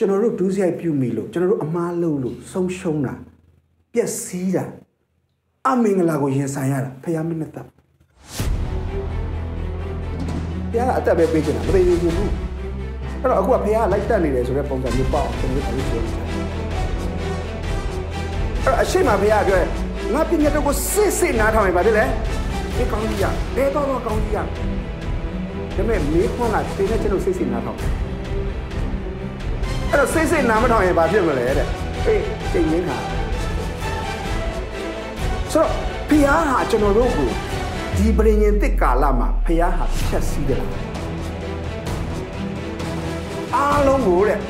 ကျွန်တော်တို့ဒူးဆိုင်ပြုမိလို့ကျွန်တော်တို့အမားလုပ်လို့ဆုံးရှုံးတာပျက်စီးတာအမင်္ဂလာကိုရင်ဆိုင်ရတာဖယားမင်းနဲ့တပ်ဖယားအတက်ပဲပေးချင်တာမသိသေးဘူးအဲ့တော့အခုကဖယားလိုက်တက်နေတယ်ဆိုတဲ့ပုံစံမျိုးပေါ့ကျွန်တော်တို့ပြောနေတာအဲ့တော့အရှိမဖယားပြောငါပညာတော့ကိုစစ်စစ်နားထောင်နေပါတယ်လေဒီကောင်းကြီးရဘယ်တော့တော့ကောင်းကြီးရဒါပေမဲ့မေးခွန်းကသင်နဲ့ကျွန်တော်စစ်စစ်နားထောင်တယ်အဲ့တော့စိတ်စိတ်နားမထောင်ရင်ဘာဖြစ်မလဲတဲ့အေးတိတ်ငင်းခါဆိုတော့ဖီးယားဟာကျွန်တော်တို့ကိုဒီပြင်ရင်တစ်ကာလမှာဖီးယားဟာဖြတ်စီးတယ်လားအားလုံးကိုတဲ့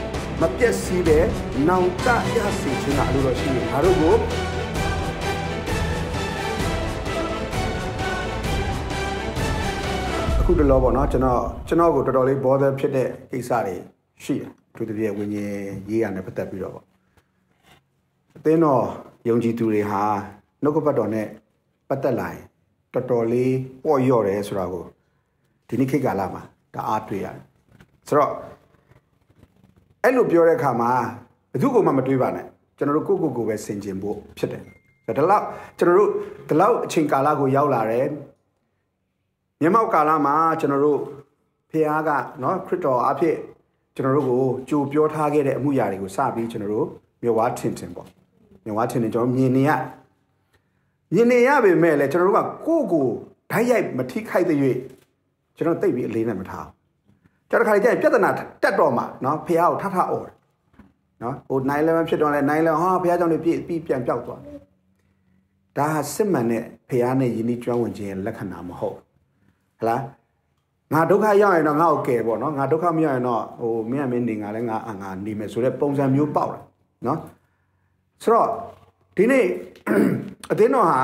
မပြက်စီးပဲနောင်တရစေခြင်းကအလိုတော်ရှိတယ်ဒါတို့ကိုခုတလောပေါ့နော်ကျွန်တော်ကျွန်တော်ကိုတော်တော်လေး bother ဖြစ်တဲ့ကိစ္စတွေရှိတယ်သူတပြည့်ဝင်းကြီးရေးရနဲ့ပတ်သက်ပြီးတော့ပေါ့အသင်းတော်ယုံကြည်သူတွေဟာနှုတ်ကပတ်တော်နဲ့ပတ်သက်လာရင်တော်တော်လေးပေါ့ရော့တယ်ဆိုတာကိုဒီနေ့ခေတ်ကာလမှာဒါအားတွေ့ရတယ်ဆိုတော့အဲ့လိုပြောတဲ့အခါမှာဘယ်သူမှမတွေးပါနဲ့ကျွန်တော်တို့ကိုယ့်ကိုယ်ကိုပဲစင်ကျင်ဖို့ဖြစ်တယ်ဒါလောက်ကျွန်တော်တို့ဒီလောက်အချိန်ကာလကိုရောက်လာတယ်မြေမောက်ကာလမှာကျွန်တော်တို့ဖះကနော်ခရစ်တော်အဖြစ်ကျွန်တော်တို့ကိုကြိုပြောထားခဲ့တဲ့အမှုရာတွေကိုစပြီးကျွန်တော်တို့မြဝါထင်ထင်ပေါ့မြဝါထင်ထင်ကျွန်တော်မြင်နေရမြင်နေရပေမဲ့လည်းကျွန်တော်တို့ကကိုယ့်ကိုဓာတ်ရိုက်မထိခိုက်တဲ့၍ကျွန်တော်တိတ်ပြီးအလေးနဲ့မထားဘူးကျွန်တော်ခါကြရင်ပြဿနာတက်တော့မှเนาะဖះကိုထထအော်နော်ဟို911ဖြစ်တော့လဲ911ဟာဘုရားကြောင့်နေပြည့်ပြီးပြန်ပြောက်သွားဒါဟာစစ်မှန်တဲ့ဘုရားနဲ့ယဉ်ကျေးကျွမ်းဝင်ခြင်းလက္ခဏာမဟုတ်ဟလားငါဒုက္ခရောက်ရင်တော့ငါ့ကိုကယ်ပေါ့နော်ငါဒုက္ခမရောက်ရင်တော့ဟိုမင်းအမင်းနေငါလည်းငါအငါနေမယ်ဆိုတဲ့ပုံစံမျိုးပေါက်လာနော်ဆိုတော့ဒီနေ့အသင်းတော်ဟာ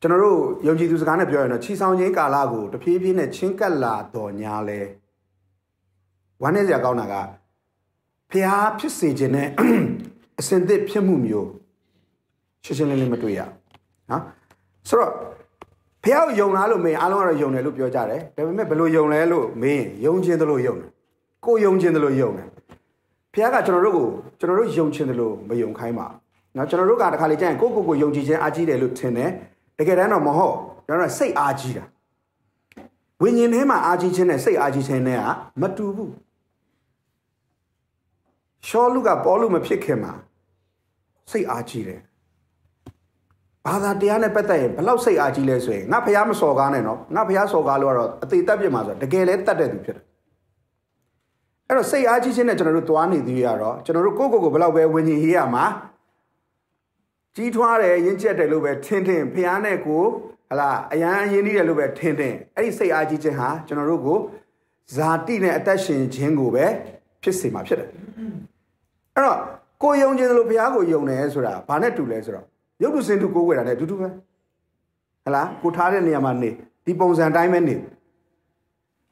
ကျွန်တော်တို့ယုံကြည်သူစကားနဲ့ပြောရင်တော့ချီဆောင်ခြင်းကာလကိုတဖြည်းဖြည်းနဲ့ချင်းကပ်လာတော်ညာလဲဝမ်းနည်းစရာကောင်းတာကဖျားဖြစ်စေခြင်းနဲ့အစင်သစ်ဖြစ်မှုမျိုးရှင်းရှင်းလင်းလင်းမတွေ့ရနော်ဆိုတော့ဖះကိုယုံလားလို့မေးအားလုံးကတော့ယုံတယ်လို့ပြောကြတယ်ဒါပေမဲ့ဘယ်လိုယုံလဲလို့မေးယုံခြင်းသလိုယုံတယ်ကိုယုံခြင်းသလိုယုံတယ်ဖះကကျွန်တော်တို့ကိုကျွန်တော်တို့ယုံခြင်းသလိုမယုံခိုင်းပါနော်ကျွန်တော်တို့ကတခါလေကြရင်ကိုကိုကိုယုံကြည်ခြင်းအားကြီးတယ်လို့ထင်တယ်တကယ်တမ်းတော့မဟုတ်ကျွန်တော်စိတ်အားကြီးတာဝိညာဉ်ထဲမှာအားကြီးခြင်းနဲ့စိတ်အားကြီးခြင်းနဲ့ကမတူဘူးရှောလူကပေါ်လူမဖြစ်ခင်မှာစိတ်အားကြီးတယ်ဘာသာတရားနဲ့ပတ်သက်ရင်ဘလောက်စိတ်အားကြီးလဲဆိုရင်ငါဖះမစော်ကားနဲ့နော်ငါဖះစော်ကားလို့ကတော့အသေးတက်ပြစ်မှာဆိုတော့တကယ်လဲတတ်တဲ့သူဖြစ်တယ်အဲ့တော့စိတ်အားကြီးခြင်းနဲ့ကျွန်တော်တို့သွားနေသေးရတော့ကျွန်တော်တို့ကိုယ့်ကိုယ်ကိုဘလောက်ပဲဝิญဉ်ရေးရမှာကြီးထွားတယ်ရင့်ကျက်တယ်လို့ပဲထင်ထင်ဖះနဲ့ကိုဟလာအရန်ရင်းနှီးတယ်လို့ပဲထင်ထင်အဲ့ဒီစိတ်အားကြီးခြင်းဟာကျွန်တော်တို့ကိုဇာတိနဲ့အသက်ရှင်ခြင်းကိုပဲဖြစ်စေမှာဖြစ်တယ်အဲ့တော့ကိုယုံခြင်းလို့ဘုရားကိုယုံတယ်ဆိုတာဘာနဲ့တူလဲဆိုတော့ရုပ်တုစင်တုကိုးကွယ်တာနဲ့အတူတူပဲဟလားကိုထားတဲ့နေရာမှာနေဒီပုံစံအတိုင်းပဲနေ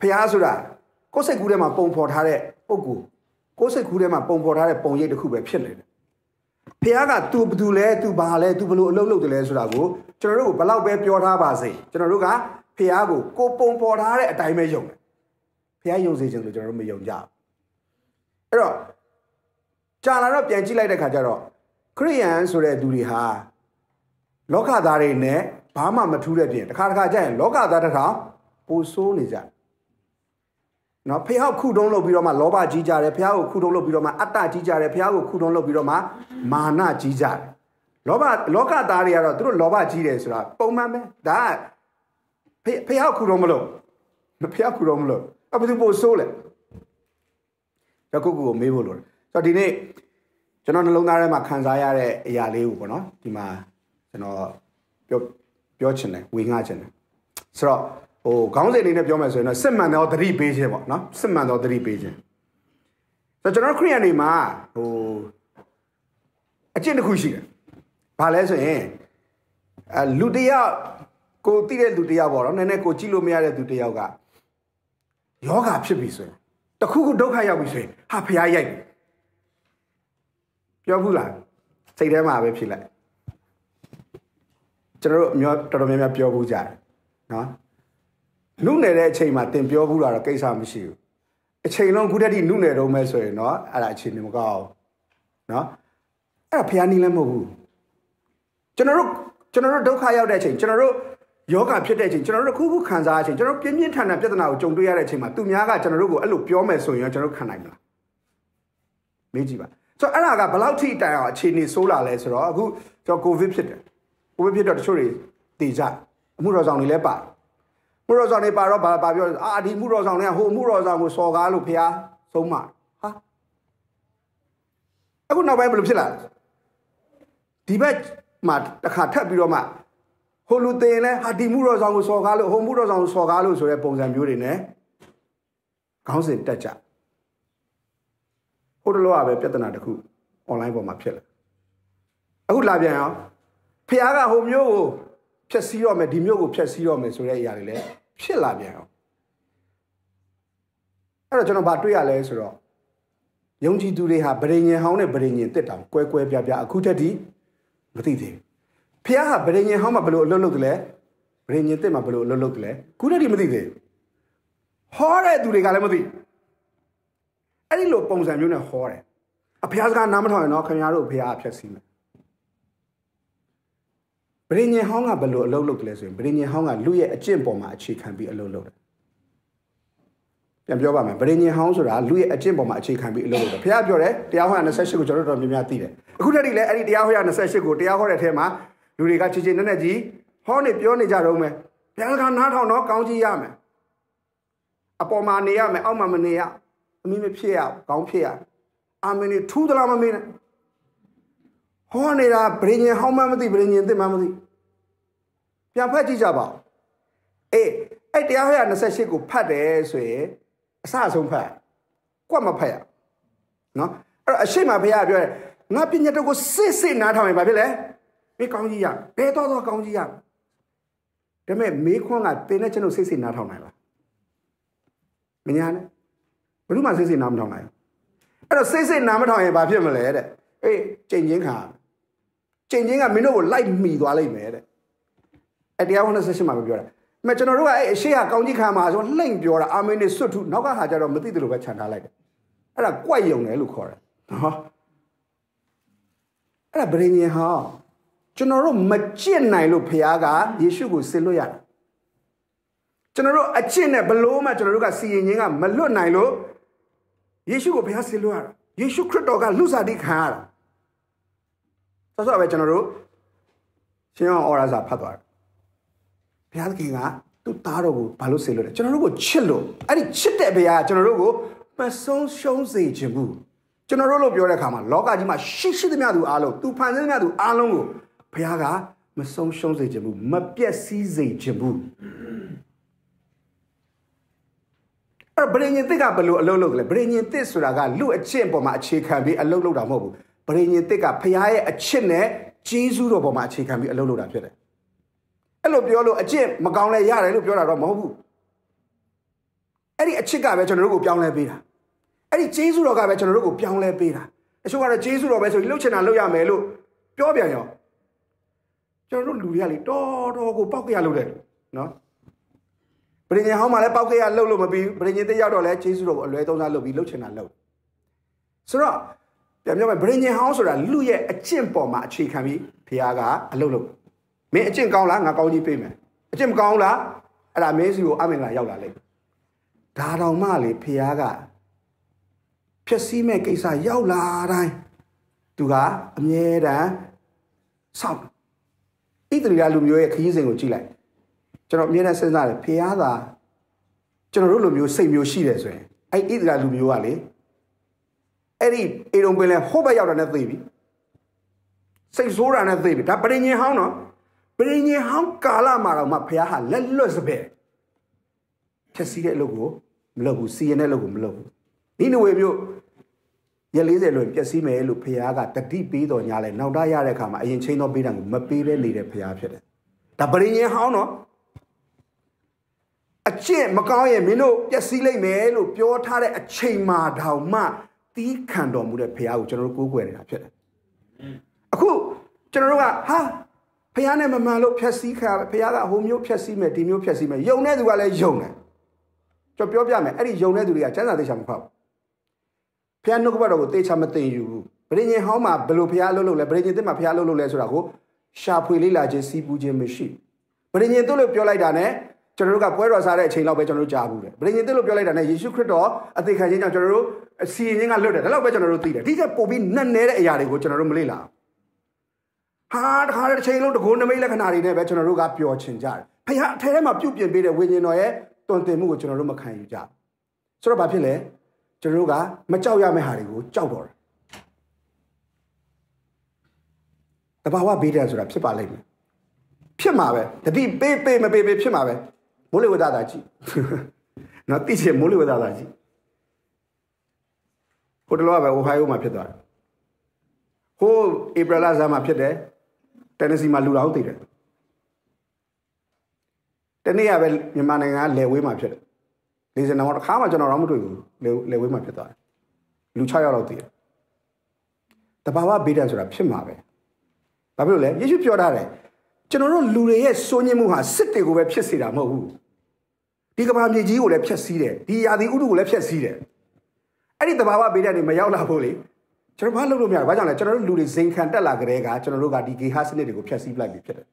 ဖះဆိုတာကိုယ်စိတ်ကူးထဲမှာပုံဖော်ထားတဲ့ပုံကူကိုယ်စိတ်ကူးထဲမှာပုံဖော်ထားတဲ့ပုံရိပ်တစ်ခုပဲဖြစ်နေတယ်ဖះက तू ဘသူလဲ तू ဘာလဲ तू ဘလို့အလုပ်လုပ်တယ်လဲဆိုတာကိုကျွန်တော်တို့ကိုဘလောက်ပဲပြောထားပါစေကျွန်တော်တို့ကဖះကိုကိုပုံဖော်ထားတဲ့အတိုင်းပဲယုံတယ်ဖះယုံစေခြင်းလို့ကျွန်တော်တို့မယုံကြဘူးအဲ့တော့ကြာလာတော့ပြန်ကြည့်လိုက်တဲ့ခါကျတော့ခရိယန်ဆိုတဲ့သူတွေဟာလောကသားတွေနဲ့ဘာမှမထူးတဲ့ပြင်တစ်ခါတစ်ခါကြာရင်လောကသားတစ်ခါပိုဆိုးနေကြနော်ဖះခုတုံးလုပ်ပြီးတော့မှလောဘကြီးကြတယ်ဖះကိုခုတုံးလုပ်ပြီးတော့မှအတ္တကြီးကြတယ်ဖះကိုခုတုံးလုပ်ပြီးတော့မှမာနကြီးကြတယ်လောဘလောကသားတွေကတော့သူတို့လောဘကြီးတယ်ဆိုတာပုံမှန်ပဲဒါကဖះခုတုံးမလို့ဖះခုတုံးမလို့အဘသူပိုဆိုးလဲရကုတ်ကိုမေးဖို့လိုတယ်ဆိုတော့ဒီနေ့ကျွန်တော်နှလုံးသားထဲမှာခံစားရတဲ့အရာလေးကိုပေါ့နော်ဒီမှာကျွန်တော်ပြောပြောချင်တယ်ဝေငှချင်တယ်ဆိုတော့ဟိုခေါင်းစဉ်အနေနဲ့ပြောမယ်ဆိုရင်တော့စစ်မှန်သောသတိပေးခြင်းပေါ့နော်စစ်မှန်သောသတိပေးခြင်းဆိုတော့ကျွန်တော်ခရိယန်တွေမှာဟိုအကျင့်တစ်ခုရှိတယ်ဘာလဲဆိုရင်အလူတယောက်ကိုတိတဲ့လူတယောက်ပေါ့နော်နည်းနည်းကိုကြည့်လို့မရတဲ့သူတယောက်ကယောဂဖြစ်ပြီဆိုရင်တခုခုဒုက္ခရောက်ပြီဆိုရင်ဟာဖရားရိုက်ပြောဘူးလားစိတ်ထဲမှာပဲဖြစ်လိုက်ကျွန်တော်တို့မျိုးတော်တော်များများပြောဘူးကြတယ်နော်နုနယ်တဲ့အချိန်မှာတင်ပြောဘူးတာတော့ကိစ္စမရှိဘူးအချိန်လုံးခုတည်းကနုနယ်တော့မဲ့ဆိုရင်နော်အဲ့ဒါအချိန်မကောက်နော်အဲ့ဒါဖျားနီးလည်းမဟုတ်ဘူးကျွန်တော်တို့ကျွန်တော်တို့ဒုက္ခရောက်တဲ့အချိန်ကျွန်တော်တို့ယောဂဖြစ်တဲ့အချိန်ကျွန်တော်တို့ခုခုခံစားတဲ့အချိန်ကျွန်တော်ပြင်းပြင်းထန်ထန်ပြဿနာကိုကြုံတွေ့ရတဲ့အချိန်မှာသူများကကျွန်တော်တို့ကိုအဲ့လိုပြောမယ်ဆိုရင်ကျွန်တော်တို့ခံနိုင်မလားမေးကြည့်ပါဆိုတော့အဲ့ဒါကဘယ်လောက်ထိတိုင်အောင်အခြေအနေဆိုးလာလဲဆိုတော့အခုကျွန်တော်ကိုဗစ်ဖြစ်တယ်။ကိုပဲဖြစ်တော့တချို့တွေတည်ကြ။အမှုတော်ဆောင်တွေလည်းပါ။မှုတော်ဆောင်တွေပါတော့ဘာပါပြောအာဒီမှုတော်ဆောင်တွေကဟိုမှုတော်ဆောင်ကိုစော်ကားလို့ဖះဆုံးမ။ဟာ။အခုနောက်ပိုင်းဘယ်လိုဖြစ်လာလဲ။ဒီဘက်မှာတစ်ခါထပ်ပြီးတော့မှဟိုလူတင်လဲဟာဒီမှုတော်ဆောင်ကိုစော်ကားလို့ဟိုမှုတော်ဆောင်ကိုစော်ကားလို့ဆိုတဲ့ပုံစံမျိုးတွေနဲ့ခေါင်းစဉ်တက်ကြဟိုတလောကပဲပြဿနာတစ်ခု online ပေါ်မှာဖြစ်လာအခုလာပြန်အောင်ဖះကဟိုမျိုးကိုဖျက်ဆီးတော့မယ်ဒီမျိုးကိုဖျက်ဆီးတော့မယ်ဆိုတဲ့အရာတွေလည်းဖြစ်လာပြန်အောင်အဲ့တော့ကျွန်တော်ဗာတွေ့ရလဲဆိုတော့ယုံကြည်သူတွေဟာဗရိညင်ဟောင်းနဲ့ဗရိညင်တစ်တောင်ကွဲကွဲပြားပြားအခုတက်ဒီမသိသေးဘူးဖះကဗရိညင်ဟောင်းမှာဘလို့အလုပ်လုပ်တယ်လဲဗရိညင်တစ်မှာဘလို့အလုပ်လုပ်တယ်လဲခုတက်ဒီမသိသေးဘူးဟောတဲ့သူတွေကလည်းမသိအဲ့ဒီလိုပုံစံမျိုးနဲ့ဟောတယ်အဖះစကားနားမထောင်ရင်တော့ခင်ဗျားတို့ဖះအဖျက်ဆီးမယ်ဗြိဉ္ဉေဟောင်းကဘယ်လိုအလုပ်လုပ်လဲဆိုရင်ဗြိဉ္ဉေဟောင်းကလူရဲ့အကျင့်ပေါ်မှာအခြေခံပြီးအလုပ်လုပ်တယ်ပြန်ပြောပါမယ်ဗရိညင်ဟောင်းဆိုတာလူရဲ့အကျင့်ပေါ်မှာအခြေခံပြီးအလုပ်လုပ်တာဘုရားပြောတယ်တရားဟော28ကိုကျွန်တော်တို့တော်များများသိတယ်အခုတည်းကလည်းအဲ့ဒီတရားဟော28ကိုတရားဟောတဲ့အထဲမှာလူတွေကချေချေနဲ့နဲ့ကြီးဟောနေပြောနေကြတော့မယ်ဘုရားကနားထောင်တော့ကောင်းကြီးရမယ်အပေါ်မှာနေရမယ်အောက်မှာမနေရအမိမဖြစ်ရကောင်းဖြစ်ရအာမင်နေထူးသလားမမင်းနဲ့ဟောနေတာဗြိဉ္ဉ်ဟောင်းမှမသိဗြိဉ္ဉ်သိမှမသိပြန်ဖတ်ကြည့်ကြပါအေးအဲ့တရားဟော28ကိုဖတ်တယ်ဆိုရင်အစအဆုံးဖတ်ကွက်မဖတ်ရနော်အဲ့တော့အရှိမဘုရားပြောတယ်ငါပညာတော်ကိုစစ်စစ်နားထောင်ရင်ဘာဖြစ်လဲဘေးကောင်းကြီးရဘဲတော်တော်ကောင်းကြီးရဒါပေမဲ့မေးခွန်းကတင်းနဲ့ကျွန်တော်စစ်စစ်နားထောင်နိုင်လားမညာနဲ့ဘယ်သူမှစစ်စစ်နားမထောင်နိုင်ဘူးအဲ့တော့စစ်စစ်နားမထောင်ရင်ဘာဖြစ်မလဲတဲ့အေးချိန်ချင်းခါချိန်ချင်းကမင်းတို့ကိုလိုက်မိသွားလိမ့်မယ်တဲ့အဲတရား168မှာပြောတာမကျွန်တော်တို့ကအဲအရှိကကောင်းကြီးခံမှာဆိုလှိမ့်ပြောတာအာမင်းနေစွတ်ထုနောက်ကဟာကြတော့မသိတယ်လို့ပဲခြံထားလိုက်တယ်အဲ့ဒါကြွက်ယုံတယ်လို့ခေါ်တယ်နော်အဲ့ဒါဗြိဉ္ဉ်ဟောကျွန်တော်တို့မကြင့်နိုင်လို့ဖခင်ကယေရှုကိုဆင်လွတ်ရတာကျွန်တော်တို့အကျင့်နဲ့ဘလို့မှကျွန်တော်တို့ကစီရင်ခြင်းကမလွတ်နိုင်လို့ယေရှုကိုဘုရားဆင်လွတ်ရတာယေရှုခရစ်တော်ကလူစားတိခံရတာဆောဆောပဲကျွန်တော်တို့ရှင်ရောအော်ရာစာဖတ်သွားတယ်ဘုရားသခင်ကသူ့သားတော်ကိုဘာလို့စေလို့လဲကျွန်တော်တို့ကိုချစ်လို့အဲ့ဒီချစ်တဲ့ဘုရားကျွန်တော်တို့ကိုမဆုံးရှုံးစေခြင်းဘူးကျွန်တော်တို့လို့ပြောတဲ့အခါမှာလောကကြီးမှာရှိရှိသမျှသူအားလုံးသူဖန်ဆင်းသမျှသူအားလုံးကိုဘုရားကမဆုံးရှုံးစေခြင်းဘူးမပျက်စီးစေခြင်းဘူးအဲ့ဗြိဉ္ဉ်သစ်ကဘယ်လိုအလုပ်လုပ်လဲဗြိဉ္ဉ်သစ်ဆိုတာကလူအချင်းပေါ်မှာအခြေခံပြီးအလုပ်လုပ်တာမဟုတ်ဘူးပရိညင်တစ်ကဖရားရဲ့အချစ်နဲ့ကျေးဇူးတော်ပေါ်မှာအခြေခံပြီးအလုပ်လုပ်တာဖြစ်တယ်။အဲ့လိုပြောလို့အချစ်မကောင်းလဲရတယ်လို့ပြောတာတော့မဟုတ်ဘူး။အဲ့ဒီအချစ်ကပဲကျွန်တော်တို့ကိုပြောင်းလဲပေးတာ။အဲ့ဒီကျေးဇူးတော်ကပဲကျွန်တော်တို့ကိုပြောင်းလဲပေးတာ။အချို့ကတော့ကျေးဇူးတော်ပဲဆိုပြီးလှုပ်ချင်တာလှုပ်ရမယ်လို့ပြောပြန်ရောကျွန်တော်တို့လူတွေကလေတော်တော်ကိုပောက်ကြရလုပ်တယ်နော်။ပရိညင်ဟောင်းမှလည်းပောက်ကြရလှုပ်လို့မပြီးပရိညင်တက်ရောက်တော့လဲကျေးဇူးတော်ကိုအလွဲသုံးစားလုပ်ပြီးလှုပ်ချင်တာလှုပ်။ဆိုတော့ပြန်ပြောမယ်ဗြိဉ္ဉေဟောင်းဆိုတာလူရဲ့အကျင့်ပေါ်မှာအခြေခံပြီးဖခင်ကအလုပ်လုပ်မင်းအကျင့်ကောင်းလားငါကောင်းကြီးပေးမယ်အကျင့်မကောင်းလားအဲ့ဒါမင်းစီကိုအမင်္ဂလာရောက်လာလိမ့်ဒါတောင်မှလေဖခင်ကဖြစ်စည်းမဲ့ကိစ္စရောက်လာတိုင်းသူကအမြဲတမ်းစောင့်ဣတရီကလူမျိုးရဲ့ခရီးစဉ်ကိုကြည့်လိုက်ကျွန်တော်အမြဲတမ်းစဉ်းစားတယ်ဖခင်ကကျွန်တော်တို့လူမျိုးစိတ်မျိုးရှိတယ်ဆိုရင်အဲ့ဣတရီကလူမျိုးကလေအဲ့ဒီအေရုံပင်လဲဟိုဘက်ရောက်တာနဲ့သိပြီစိတ်ဆိုးတာနဲ့သိပြီဒါပရိညင်ဟောင်းနော်ပရိညင်ဟောင်း ကာလမှာတော့မှဘုရားဟာလက်လွတ်စပယ်ဖြစ်စီတဲ့အလုပ်ကိုမလုပ်ဘူးစီရင်တဲ့အလုပ်ကိုမလုပ်ဘူးနိနဝေမြို့ရ40လွင်ပျက်စီးမယ်လို့ဘုရားကတတိပေးတော်ညာလဲနောက်တရရတဲ့အခါမှာအရင်ချင်းတော့ပေးတယ်ကိုမပေးဘဲနေတဲ့ဘုရားဖြစ်တယ်ဒါပရိညင်ဟောင်းနော်အကျင့်မကောင်းရင်မင်းတို့ပျက်စီးလိမ့်မယ်လို့ပြောထားတဲ့အချိန်မှာတောင်မှတီးခံတော်မူတဲ့ဘုရားကိုကျွန်တော်တို့ကိုးကွယ်နေတာဖြစ်တယ်အခုကျွန်တော်တို့ကဟာဘုရားနဲ့မမှန်လို့ဖြက်စီးခါဘုရားကဟိုမျိုးဖြက်စီးမယ်ဒီမျိုးဖြက်စီးမယ်ယုံတဲ့သူကလည်းယုံတယ်ကျွန်တော်ပြောပြမယ်အဲ့ဒီယုံတဲ့သူတွေကစံစာသိချာမဖောက်ဘုရားနှုတ်ကပတ်တော်ကိုသိချာမသိယူဘူးဗြိဉ္ဉ်ဟောင်းမှာဘယ်လိုဘုရားလှုပ်လို့လဲဗြိဉ္ဉ်သစ်မှာဘုရားလှုပ်လို့လဲဆိုတာကိုရှာဖွေလေ့လာခြင်းစီးပူးခြင်းမရှိဗြိဉ္ဉ်သူ့လို့ပြောလိုက်တာ ਨੇ ကျွန်တော်တို့ကပွဲတော်စားတဲ့အချိန်လောက်ပဲကျွန်တော်တို့ကြားဘူးတယ်ဗြိတိန်သစ်လို့ပြောလိုက်တာနဲ့ယေရှုခရစ်တော်အသေးခံခြင်းကြောင့်ကျွန်တော်တို့အစီရင်ခြင်းကလွတ်တယ်ဒါလောက်ပဲကျွန်တော်တို့သိတယ်ဒီကပို့ပြီးနှက်နဲတဲ့အရာတွေကိုကျွန်တော်တို့မလေ့လာဟာတခါတစ်ချိန်လုံးတကိုးနမိတ်လက္ခဏာတွေနဲ့ပဲကျွန်တော်တို့ကပျော်ချင်ကြတယ်ဖခင်အထဲထဲမှာပြုတ်ပြင်ပေးတဲ့ဝိညာဉ်တော်ရဲ့တုန်တင်မှုကိုကျွန်တော်တို့မခံယူကြဆိုတော့ဘာဖြစ်လဲကျွန်တော်တို့ကမကြောက်ရမယ့်ဟာတွေကိုကြောက်တော့တယ်တဘာဝဘေးဒဏ်ဆိုတာဖြစ်ပါလိမ့်မယ်ဖြစ်မှာပဲတတိပေးပေးမပေးပေးဖြစ်မှာပဲမိုးလေဝသသာကြည့်နော်သိချင်မိုးလေဝသသာကြည့်ဟိုတလောကပဲအိုဟိုင်းယိုမှာဖြစ်သွားတယ်ဟိုဧပြီလဆန်းမှာဖြစ်တယ်တန်နစီမှာလူတော်သိတယ်တနေ့ကပဲမြန်မာနိုင်ငံကလယ်ဝေးမှာဖြစ်တယ်လေစင်တော်တစ်ခါမှကျွန်တော်တော့မတွေ့ဘူးလယ်လယ်ဝေးမှာဖြစ်သွားတယ်လူ6ယောက်လောက်သိတယ်တဘာဝဘေးဒဏ်ဆိုတာဖြစ်မှာပဲဘာဖြစ်လို့လဲယေရှုပြောထားတယ်ကျွန်တော်တို့လူတွေရဲ့စိုးညင်းမှုဟာစစ်တွေကိုပဲဖြစ်စေတာမဟုတ်ဘူးဒီကမ္ဘာမြေကြီးကိုလည်းဖျက်ဆီးတယ်ဒီရာသီဥတုကိုလည်းဖျက်ဆီးတယ်အဲ့ဒီတဘာဝဘေးကနေမရောက်လာဖို့လေကျွန်တော်ဘာလုပ်လို့မရဘူးဘာကြောင့်လဲကျွန်တော်တို့လူတွေဇိမ်ခံတက်လာကြတဲ့ကကျွန်တော်တို့ကဒီဂေဟာစနစ်တွေကိုဖျက်ဆီးပလိုက်ပြီဖြစ်တယ်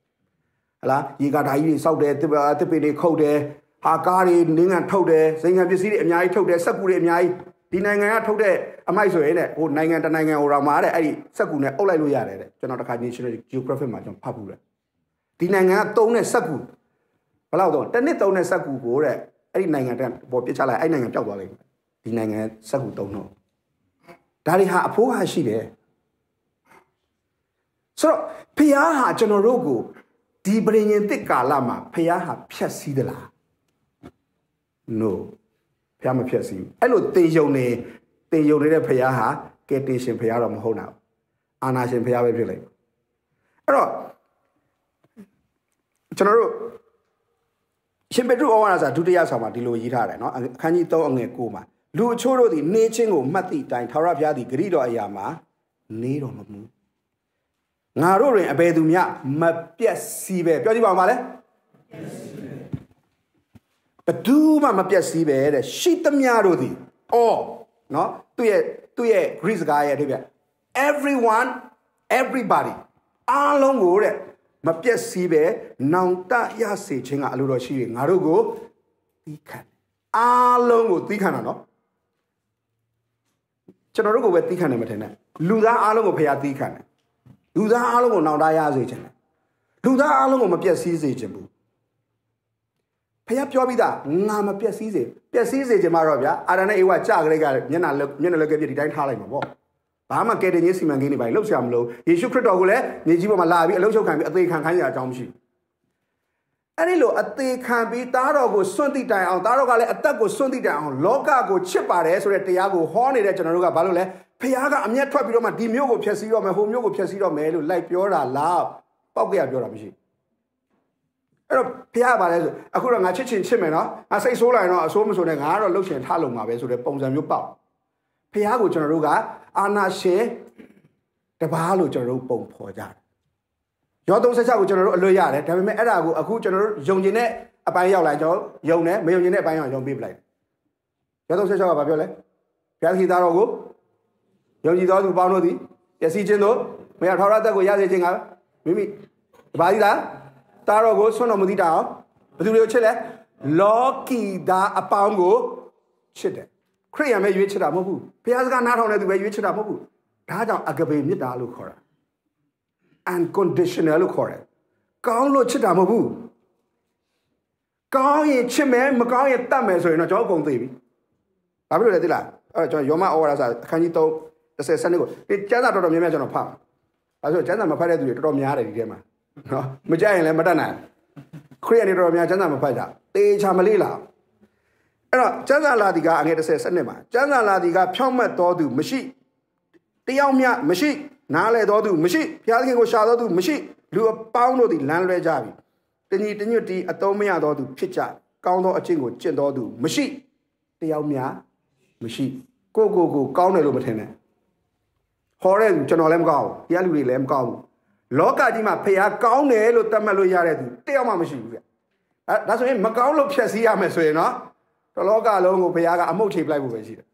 ဟလားရေကာဓာကြီးတွေစောက်တယ်တစ်ပတစ်ပေတွေခုတ်တယ်ဟာကားတွေနင်းငံထုတ်တယ်ဇိမ်ခံပစ္စည်းတွေအများကြီးထုတ်တယ်စက်ကူတွေအများကြီးဒီနိုင်ငံကထုတ်တဲ့အမိုက်ဆိုရင်တဲ့ဟိုနိုင်ငံတနိုင်ငံဟိုတော့မှာတဲ့အဲ့ဒီစက်ကူနဲ့အုပ်လိုက်လို့ရတယ်တဲ့ကျွန်တော်တစ်ခါ National Geographic မှာကျွန်တော်ဖတ်ဘူးတယ်ဒီနိုင်ငံကသုံးတဲ့စက်ကူဘယ်လောက်တော့တနစ်သုံးတဲ့စက်ကူကိုတဲ့အဲ့ဒီနိုင်ငံတက်ပေါ်ပြစ်ချလိုက်အဲ့နိုင်ငံပျောက်သွားလိမ့်မယ်ဒီနိုင်ငံစက်ကူသုံးတော့ဒါတွေဟာအဖိုးဟာရှိတယ်ဆိုတော့ဖះဟာကျွန်တော်တို့ကိုဒီပရိညင်တစ်ကာလမှာဖះဟာဖြတ်စည်းသလား no ဖះမဖြတ်စည်းအဲ့လိုတင်ယုံနေတင်ယုံနေတဲ့ဖះဟာကယ်တင်ရှင်ဖះတော့မဟုတ်တော့အာနာရှင်ဖះပဲဖြစ်လိမ့်မယ်အဲ့တော့ကျွန်တော်တို့ရှင်ပေတရုဩဝါဒစာဒုတိယဆောင်မှာဒီလိုရေးထားတယ်နော်အခန်းကြီး3အငယ်9မှာလူအချို့တို့သည်နေချင်းကိုမှတ်သည့်တိုင်ထာဝရဘုရားသည်ဂရိတော်အရာမှာနေတော်မမူငါတို့တွင်အဘယ်သူမျှမပြက်စီးပဲပြောကြည့်ပါဦးမလဲဘသူမှမပြက်စီးပဲတဲ့ရှိသမျှတို့သည်အော်နော်သူ့ရဲ့သူ့ရဲ့ Greek စကားရဲ့အဓိပ္ပာယ် everyone everybody အားလုံးကိုတဲ့မပြက်စီးပဲနောင်တရစေခြင်းကအလိုတော်ရှိတယ်ငါတို့ကိုသီးခံအားလုံးကိုသီးခံတာနော်ကျွန်တော်တို့ကိုပဲသီးခံတယ်မထင်နဲ့လူသားအားလုံးကိုဖခင်သီးခံတယ်လူသားအားလုံးကို နောင်တရစေခြင်းတယ်လူသားအားလုံးကိုမပြက်စီးစေခြင်းဘူးဖခင်ပြောပြီးသားငါမပြက်စီးစေပြက်စီးစေခြင်းမတော့ဗျာအာရနဲ့ဧဝကြကလေးကမျက်နှာမျက်နှာလောက်ကပြဒီတိုင်းထားလိုက်မှာပေါ့ဘာမှကယ်တင်ရေးစီမံကိန်းတွေပါလှုပ်ရှားမလို့ယေရှုခရစ်တော်ကိုလည်းမြေကြီးပေါ်မှာလာပြီးအလုံးချုပ်ခံပြီးအသေးခံခိုင်းရအကြောင်းမရှိဘူးအဲ့ဒီလိုအသေးခံပြီးသားတော်ကိုစွန့်တိတိုင်အောင်သားတော်ကလည်းအသက်ကိုစွန့်တိတိုင်အောင်လောကကိုချစ်ပါတယ်ဆိုတဲ့တရားကိုဟောနေတဲ့ကျွန်တော်တို့ကဘာလို့လဲဖခင်ကအမျက်ထွက်ပြီးတော့မှဒီမျိုးကိုဖျက်ဆီးတော့မယ်ဟိုမျိုးကိုဖျက်ဆီးတော့မယ်လို့လိုက်ပြောတာလားပေါက်ကြရပြောတာမရှိအဲ့တော့ဖခင်ကဘာလဲဆိုအခုတော့ငါချစ်ချင်ချစ်မယ်နော်ငါစိတ်ဆိုးလာရင်တော့အဆိုးမဆိုးနဲ့ငါကတော့လှုပ်ရှင်ထလုံမှာပဲဆိုတဲ့ပုံစံမျိုးပေါက်ဖခင်ကိုကျွန်တော်တို့ကအာနာရှင်တပားလို့ကျွန်တော်တို့ပုံဖော်ကြတယ်ရော36ကိုကျွန်တော်တို့အလွတ်ရတယ်ဒါပေမဲ့အဲ့ဒါကိုအခုကျွန်တော်တို့ယုံကျင်တဲ့အပိုင်းရောက်လာကျွန်တော်ယုံတယ်မယုံကျင်တဲ့အပိုင်းအောင်ယုံပေးပလိုက်ရော36ကဘာပြောလဲဘုရားသခင်သားတော်ကိုယုံကြည်သောသူပေါင်းတို့သည်ယစီချင်းတို့မရထာဝရသက်ကိုရစေခြင်းကမိမိတပါးကြီးလားသားတော်ကိုဆွံ့တော်မူသည့်တောင်ဘသူတွေကိုချစ်လဲလောကီသားအပေါင်းကိုချစ်တယ်ခရိယံပဲရွေးချယ်တာမဟုတ်ဘူးဘုရားစကားနားထောင်တဲ့သူပဲရွေးချယ်တာမဟုတ်ဘူးဒါကြောင့်အကပေမေတ္တာလို့ခေါ်တာ unconditional လို့ခေါ်တယ်ကောင်းလို့ချစ်တာမဟုတ်ဘူးကောင်းရင်ချစ်မယ်မကောင်းရင်တတ်မယ်ဆိုရင်တော့ကျွန်တော်အကုန်သိပြီဘာဖြစ်လို့လဲသိလားအဲ့တော့ကျွန်တော်ယောမဩဝါဒစာအခန်းကြီး3 30ဆန်းကိုဒီကျမ်းစာတော်တော်များများကျွန်တော်ဖတ်ပါဆိုတော့ကျမ်းစာမဖတ်တဲ့သူတွေတော်တော်များတယ်ဒီထဲမှာနော်မကြိုက်ရင်လည်းမတတ်နိုင်ခရိယံတွေတော်တော်များကျမ်းစာမဖတ်ကြသေချာမလေ့လာဘူးအဲ့တော့ကျမ်းစာလာဒီကအငယ်30စနစ်မှာကျမ်းစာလာဒီကဖြောင့်မတ်တော်သူမရှိတယောက်မျှမရှိနားလဲတော်သူမရှိဘုရားသခင်ကိုရှာတော်သူမရှိလူအပေါင်းတို့သည်လမ်းလွဲကြပြီတညီတညွတ်တီအတုံးမရတော်သူဖြစ်ကြကောင်းသောအကျင့်ကိုကျင့်တော်သူမရှိတယောက်မျှမရှိကိုကိုကိုကောင်းတယ်လို့မထင်နဲ့ဟောတဲ့ကျွန်တော်လည်းမကောင်းဘူးတရားလူတွေလည်းမကောင်းဘူးလောကကြီးမှာဖះကောင်းတယ်လို့သတ်မှတ်လို့ရတဲ့သူတယောက်မှမရှိဘူးဗျအဲဒါဆိုရင်မကောင်းလို့ဖြည့်ဆည်းရမယ်ဆိုရင်နော်တလောကလုံးကိုဘုရားကအမှုတ်ထေပလိုက်ဖို့ပဲရှိတယ်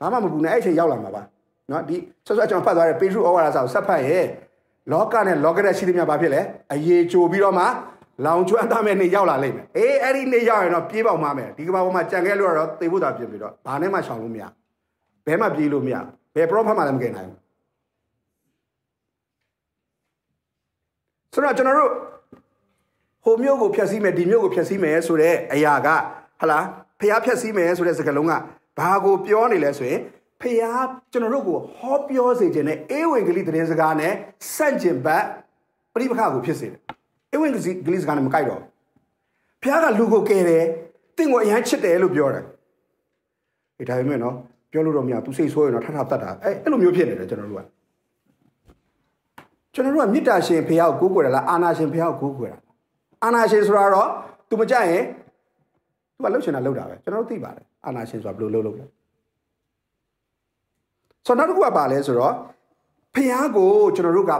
ဘာမှမပူနဲ့အဲ့ချိန်ရောက်လာမှာပါနော်ဒီဆော့ဆော့ကျွန်တော်ဖတ်သွားတဲ့ပေထုဩဝါဒစာကိုဆက်ဖတ်ရဲ့လောကနဲ့လောကရက်ရှိသမျှဘာဖြစ်လဲအရေးကြိုပြီးတော့မှလောင်ကျွမ်းသားမဲ့နေရောက်လာလိမ့်မယ်အေးအဲ့ဒီနေရောက်ရင်တော့ပြေးပေါက်မှာမယ်ဒီကဘာပေါ်မှာကြံခဲ့လို့တော့သေဖို့သာပြင်ပြီးတော့ဘာနဲ့မှရှောင်လို့မရဘဲမှပြေးလို့မရဘယ် prophet မှလည်းမကင်နိုင်ဘူးဆိုတော့ကျွန်တော်တို့ဟိုမျိုးကိုဖျက်ဆီးမယ်ဒီမျိုးကိုဖျက်ဆီးမယ်ဆိုတဲ့အရာကဟလားဖျားဖျက်ဆီးမယ်ဆိုတဲ့စကားလုံးကဘာကိုပြောနေလဲဆိုရင်ဖျားကျွန်တော်တို့ကိုဟောပြောစေခြင်းနဲ့အေဝံဂေလိသတင်းစကားနဲ့စန့်ကျင်ဘက်ပရိပခါကိုဖြစ်စေတယ်အေဝံဂေလိစကားနဲ့မကိုက်တော့ဖျားကလူကိုကယ်တယ်တင့်ကိုအရန်ချစ်တယ်လို့ပြောတယ်အဲဒါပေမဲ့နော်ပြောလို့တော့မရသူစိတ်ဆိုးရင်တော့ထထတတ်တာအဲအဲ့လိုမျိုးဖြစ်နေတယ်ကျွန်တော်တို့ကကျွန်တော်တို့ကမေတ္တာရှင်ဖះကိုကိုးကွယ်တာလားအာနာရှင်ဖះကိုကိုးကွယ်တာအာနာရှင်ဆိုတာတော့သူမကြရင်သူကလှုပ်ရှင်တာလှုပ်တာပဲကျွန်တော်တို့သိပါတယ်အာနာရှင်ဆိုတာဘယ်လိုလှုပ်လုပ်လဲဆိုတော့နောက်တစ်ခုကပါလဲဆိုတော့ဖျားကိုကျွန်တော်တို့က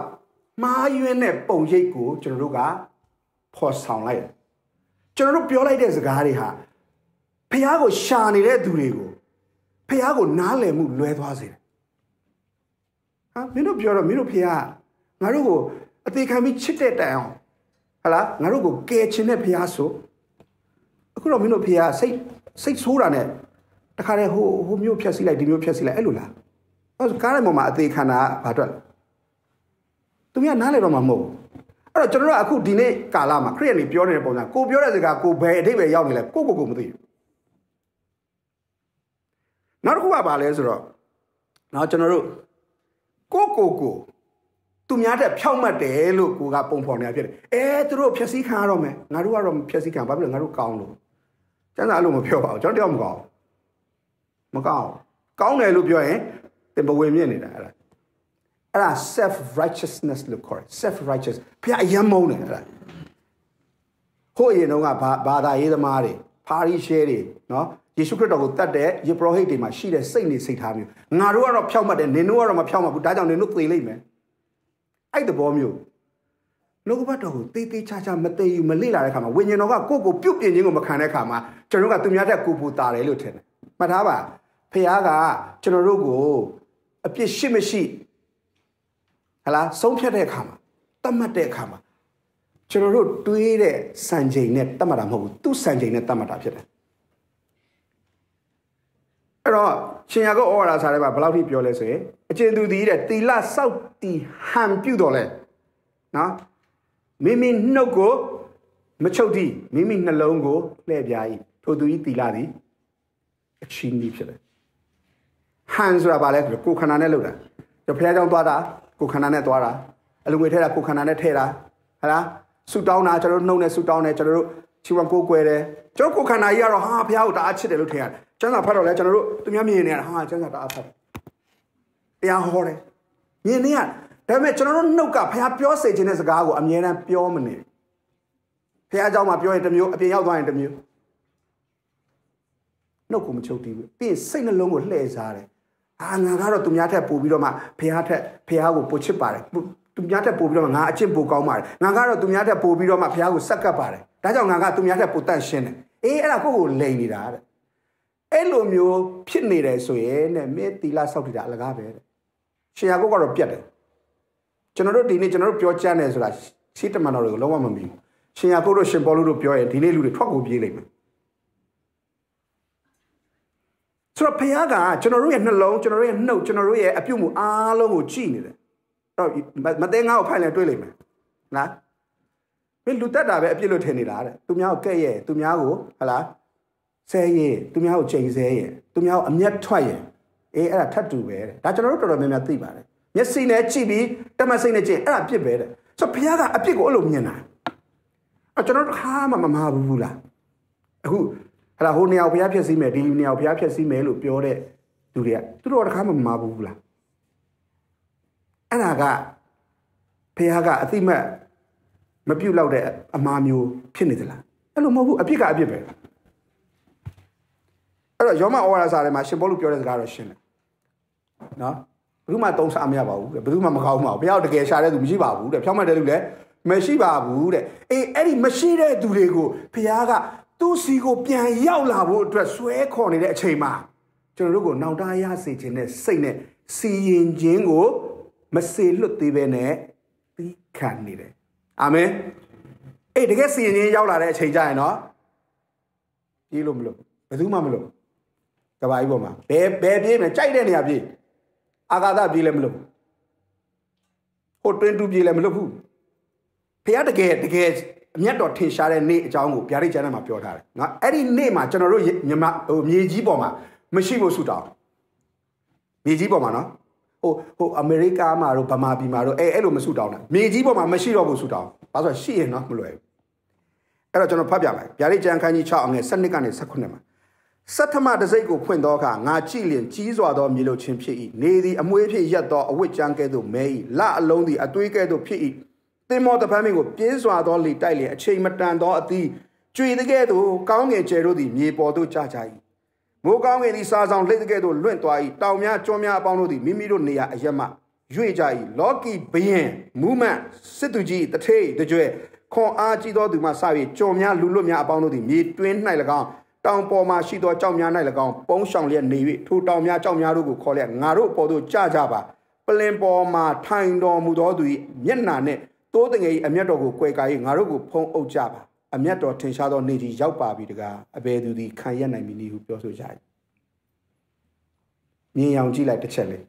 မှားယွင်းတဲ့ပုံရိပ်ကိုကျွန်တော်တို့ကဖော်ဆောင်လိုက်တယ်ကျွန်တော်တို့ပြောလိုက်တဲ့စကားတွေဟာဖះကိုရှာနေတဲ့သူတွေကိုဖះကိုနားလည်မှုလွဲသွားစေတယ်။ဟာမင်းတို့ပြောတော့မင်းတို့ဖះငါတို့ကိုအသေးခံပြီးချစ်တဲ့တိုင်အောင်ဟလားငါတို့ကိုကယ်ချင်တဲ့ဘုရားဆိုအခုတော့မင်းတို့ဘုရားစိတ်စိတ်ဆိုးတာနဲ့တခါတည်းဟိုဟိုမျိုးဖြတ်စီးလိုက်ဒီမျိုးဖြတ်စီးလိုက်အဲ့လိုလားအဲ့ဒါကားတဲ့ပုံမှာအသေးခံတာဘာအတွက်လဲသူများနားလည်တော့မှာမဟုတ်ဘူးအဲ့တော့ကျွန်တော်တို့အခုဒီနေ့ကာလမှာခရစ်ယာန်တွေပြောနေတဲ့ပုံစံကိုပြောတဲ့စကားကိုဘယ်အဓိပ္ပာယ်ရောက်နေလဲကိုကိုကိုမသိဘူးနောက်တစ်ခုကဘာလဲဆိုတော့နောက်ကျွန်တော်တို့ကိုကိုကိုသူများတဲ့ဖြောက်မှတ်တယ်လို့ကိုကပုံဖော်နေတာဖြစ်တယ်အဲသူတို့ဖြက်စီးခံရတော့မယ်ငါတို့ကတော့ဖြက်စီးခံဘာဖြစ်လဲငါတို့ကောင်းလို့ကျန်းစာအဲ့လိုမပြောပါဘူးကျွန်တော်တယောက်မကောင်းမကောင်းကောင်းတယ်လို့ပြောရင်တင်ပဝင်မြင့်နေတာအဲ့ဒါအဲ့ဒါ self righteousness လို့ခေါ်တယ် self righteous ဖះအယံမုန်းတယ်အဲ့ဒါဟိုအရင်တုန်းကဘာသာရေးသမားတွေပါရီရှဲတွေနော်ယေရှုခရစ်တော်ကိုတတ်တဲ့ယေပရောဟိတ်တွေမှာရှိတဲ့စိတ်နေစိတ်ထားမျိုးငါတို့ကတော့ဖြောက်မှတ်တယ်နင်တို့ကတော့မဖြောက်မှတ်ဘူးဒါကြောင့်နင်တို့သေလိမ့်မယ်အဲ့သဘောမျိုးလောကဘတ်တော်ကိုတေးသေးချာချာမသိယူမလေ့လာတဲ့ခါမှာဝိညာဉ်တော်ကကိုယ့်ကိုပြုတ်ပြင်းခြင်းကိုမခံတဲ့ခါမှာကျွန်တော်ကသူများတဲ့ကိုပူတာတယ်လို့ထင်တယ်မှတ်ထားပါဖခင်ကကျွန်တော်တို့ကိုအပြစ်ရှိမရှိဟလားဆုံးဖြတ်တဲ့အခါမှာတတ်မှတ်တဲ့အခါမှာကျွန်တော်တို့တွေးတဲ့စံချိန်နဲ့တတ်မှတ်တာမဟုတ်ဘူးသူ့စံချိန်နဲ့တတ်မှတ်တာဖြစ်တယ်အဲ့တော့ရှင်ရကုတ်ဩဝါဒစာထဲမှာဘယ်လောက်ထိပြောလဲဆိုရင်အကျဉ်သူသည်တဲ့တီလစောက်တီဟန်ပြုတော်လဲနော်မိမိနှုတ်ကိုမချုပ်သည်မိမိနှလုံးကိုလှည့်ပြား၏ထိုသူ၏တီလာသည်အချင်းကြီးဖြစ်တယ်ဟန်ဆိုတာဘာလဲဆိုတော့ကိုခန္ဓာနဲ့လုပ်တာကျွန်ဖះเจ้าသွားတာကိုခန္ဓာနဲ့သွားတာအလူငွေထဲတာကိုခန္ဓာနဲ့ထဲတာဟလားဆူတောင်းတာကျွန်တော်တို့နှုတ်နဲ့ဆူတောင်းတယ်ကျွန်တော်တို့ခြေဝံကိုကွယ်တယ်ကျွန်တော်ကိုခန္ဓာကြီးကတော့ဟာဘုရားကိုတအားချစ်တယ်လို့ထင်ရတယ်ကျမ်းစာဖတ်တော့လဲကျွန်တော်တို့သူများမြင်နေရတာဟာကျမ်းစာတအားဖတ်တရားဟောတယ်မြင်နေရဒါပေမဲ့ကျွန်တော်တို့နှုတ်ကဘုရားပြောစေခြင်းတဲ့စကားကိုအမြဲတမ်းပြောမနေဘုရားเจ้าမှာပြောရင်တစ်မျိုးအပြင်ရောက်သွားရင်တစ်မျိုးနှုတ်ကိုမချုပ်တီးဘူးပြီးရင်စိတ်နှလုံးကိုလှည့်စားတယ်အာငါကတော့သူများထက်ပိုပြီးတော့မှဘုရားထက်ဘုရားကိုပိုချစ်ပါတယ်သူများထက်ပိုပြီးတော့မှငါအကျင့်ပိုကောင်းပါတယ်ငါကတော့သူများထက်ပိုပြီးတော့မှဘုရားကိုစက်ကပ်ပါတယ်ဒါကြောင့်ငါကသူများထက်ပိုတန့်ရှင်းတယ်အေးအဲ့ဒါကိုယ့်ကိုလိန်နေတာတဲ့အဲ့လိုမျိုးဖြစ်နေတယ်ဆိုရင်တဲ့မင်းတီလာဆောက်တည်တာအလကားပဲတဲ့ရှင်ယာကုတ်ကတော့ပြတ်တယ်ကျွန်တော်တို့ဒီနေ့ကျွန်တော်တို့ပြောချမ်းတယ်ဆိုတာရှင်းတမန်တော်တွေကိုလုံးဝမမီဘူးရှင်ယာကုတ်တို့ရှင်ပေါလုတို့ပြောရင်ဒီနေ့လူတွေထွက်ကိုပြေးလိုက်မယ်ဆိုတော့ဖခင်ကကျွန်တော်တို့ရဲ့နှလုံးကျွန်တော်တို့ရဲ့နှုတ်ကျွန်တော်တို့ရဲ့အပြုတ်မှုအားလုံးကိုကြည့်နေတယ်အဲ့တော့မသဲငါ့ကိုဖိုင်လဲတွေးလိုက်မယ်နော်မင်းလူတက်တာပဲအပြစ်လို့ထင်နေတာတဲ့သူများကိုကဲ့ရဲ့သူများကိုဟလာဆဲရဲ့သူများကိုချိန်ဆဲရဲ့သူများကိုအမျက်ထွက်ရဲ့အေးအဲ့ဒါထတ်တူပဲတဲ့ဒါကျွန်တော်တို့တော်တော်များများသိပါတယ်မျက်စိနဲ့ကြည့်ပြီးတမစိတ်နဲ့ကြည့်အဲ့ဒါအပြစ်ပဲတဲ့ဆိုတော့ဘုရားကအပြစ်ကိုအဲ့လိုမြင်တာအကျွန်တော်တို့ဟာမှမမှားဘူးလားအခုဟလာဟိုနေရာကိုဘုရားဖြည့်ဆည်းမယ်ဒီနေရာကိုဘုရားဖြည့်ဆည်းမယ်လို့ပြောတဲ့သူတွေကသူတို့ကတခါမှမမှားဘူးလားအဲ့ဒါကဘုရားကအတိမတ်မပြုတ်လောက်တဲ့အမာမျိုးဖြစ်နေသလားအဲ့လိုမဟုတ်ဘူးအပြစ်ကအပြစ်ပဲအဲ့တော့ယောမဩဝါဒစာထဲမှာရှင်ပေါလုပြောတဲ့စကားတော့ရှင်းတယ်နော်ဘယ်သူမှတုံးစားမရပါဘူးတဲ့ဘယ်သူမှမကောင်းပါဘူးဘုရားတကယ်ရှာတဲ့သူမရှိပါဘူးတဲ့ဖြောင်းမှတ်တဲ့လူလည်းမရှိပါဘူးတဲ့အေးအဲ့ဒီမရှိတဲ့သူတွေကိုဘုရားကသူ့စီကို ပြန်ရောက်လာဖို့အတွက်ဆွဲခေါ်နေတဲ့အချိန်မှာကျွန်တော်တို့ကိုနောက်တားရစေခြင်းနဲ့စိတ်နဲ့စီရင်ခြင်းကို မစေလွတ်သေးပဲနဲ့ပြီးခံနေတယ်အာမင်အေးတကယ်စီရင်ရောက်လာတဲ့အချိန်ကျရင်တော့ပြေးလို့မလို့ဘယ်သူမှမလို့တပါးကြီးပေါ်မှာဘယ်ဘယ်ပြေးမလဲကြိုက်တဲ့နေရာပြေးအာဂါသပြေးလည်းမလို့ဟိုတွင်းတူပြေးလည်းမလို့ဘူးဖះတကယ်တကယ်အမျက်တော်ထင်ရှားတဲ့နေ့အကြောင်းကိုဗျာဒိတ်ကျမ်းထဲမှာပြောထားတယ်နော်အဲ့ဒီနေ့မှာကျွန်တော်တို့မြမဟိုမြေကြီးပေါ်မှာမရှိဖို့ဆုတောင်းမြေကြီးပေါ်မှာနော်ဟိုဟိုအမေရိကမှာတော့ဗမာပြည်မှာတော့အဲအဲ့လိုမဆုတောင်းတာမြေကြီးပေါ်မှာမရှိတော့ဘူးဆုတောင်းဘာလို့ဆိုရှိရင်တော့မလွယ်ဘူးအဲ့တော့ကျွန်တော်ဖတ်ပြမယ်ဗျာဒိတ်ကျမ်းခန်းကြီး6အငယ်7ကနေ19မှာစတ္ထမတစိတ်ကိုဖွင့်သောအခါငါကြည်လင်ကြီးစွာသောမြေလိုချင်းဖြစ်၏နေသည်အမွေးဖြစ်ရက်သောအဝတ်ကြမ်းကဲ့သို့မဲ၏လအလုံးသည်အသွေးကဲ့သို့ဖြစ်၏တင်မောတပန်းမင်းကိုပြင်းစွာသောလေတိုက်လျင်အချိန်မတန်သောအသီးကျွေတကဲ့သို့ကောင်းငင်ကျဲတို့သည်မြေပေါ်သို့ကျကြ၏မိုးကောင်းကင်သည်စာဆောင်လှိမ့်တဲ့ကဲ့သို့လွင့်သွား၏တောင်များကျွန်းများအပေါင်းတို့သည်မိမိတို့နေရာအရမ၍ကြ၏လော်ကီဘယင်မူမန့်စစ်သူကြီးတထေးတကြွယ်ခွန်အားကြီးသောသူမှစ၍ကြော်များလူလွတ်များအပေါင်းတို့သည်မြေတွင်း၌၎င်းတောင်ပေါ်မှရှိသောကြောက်များ၌၎င်းပုံးဆောင်လျက်နေ၍ထိုတောင်များကြောက်များတို့ကိုခေါ်လျက်ငါတို့အပေါ်သို့ကြကြပါပလင်ပေါ်မှထိုင်တော်မူသောသူ၏မျက်နှာနှင့်တိုးတငယ်၏အမျက်တော်ကိုကြွယ်ကာ၍ငါတို့ကိုဖုံးအုပ်ကြပါအမျက်တော်ထင်ရှားသောနေကြီးရောက်ပါပြီတကားအဘယ်သူသည်ခံရနိုင်မည်နည်းဟုပြောဆိုကြ၏မြင်အောင်ကြည့်လိုက်တစ်ချက်လေး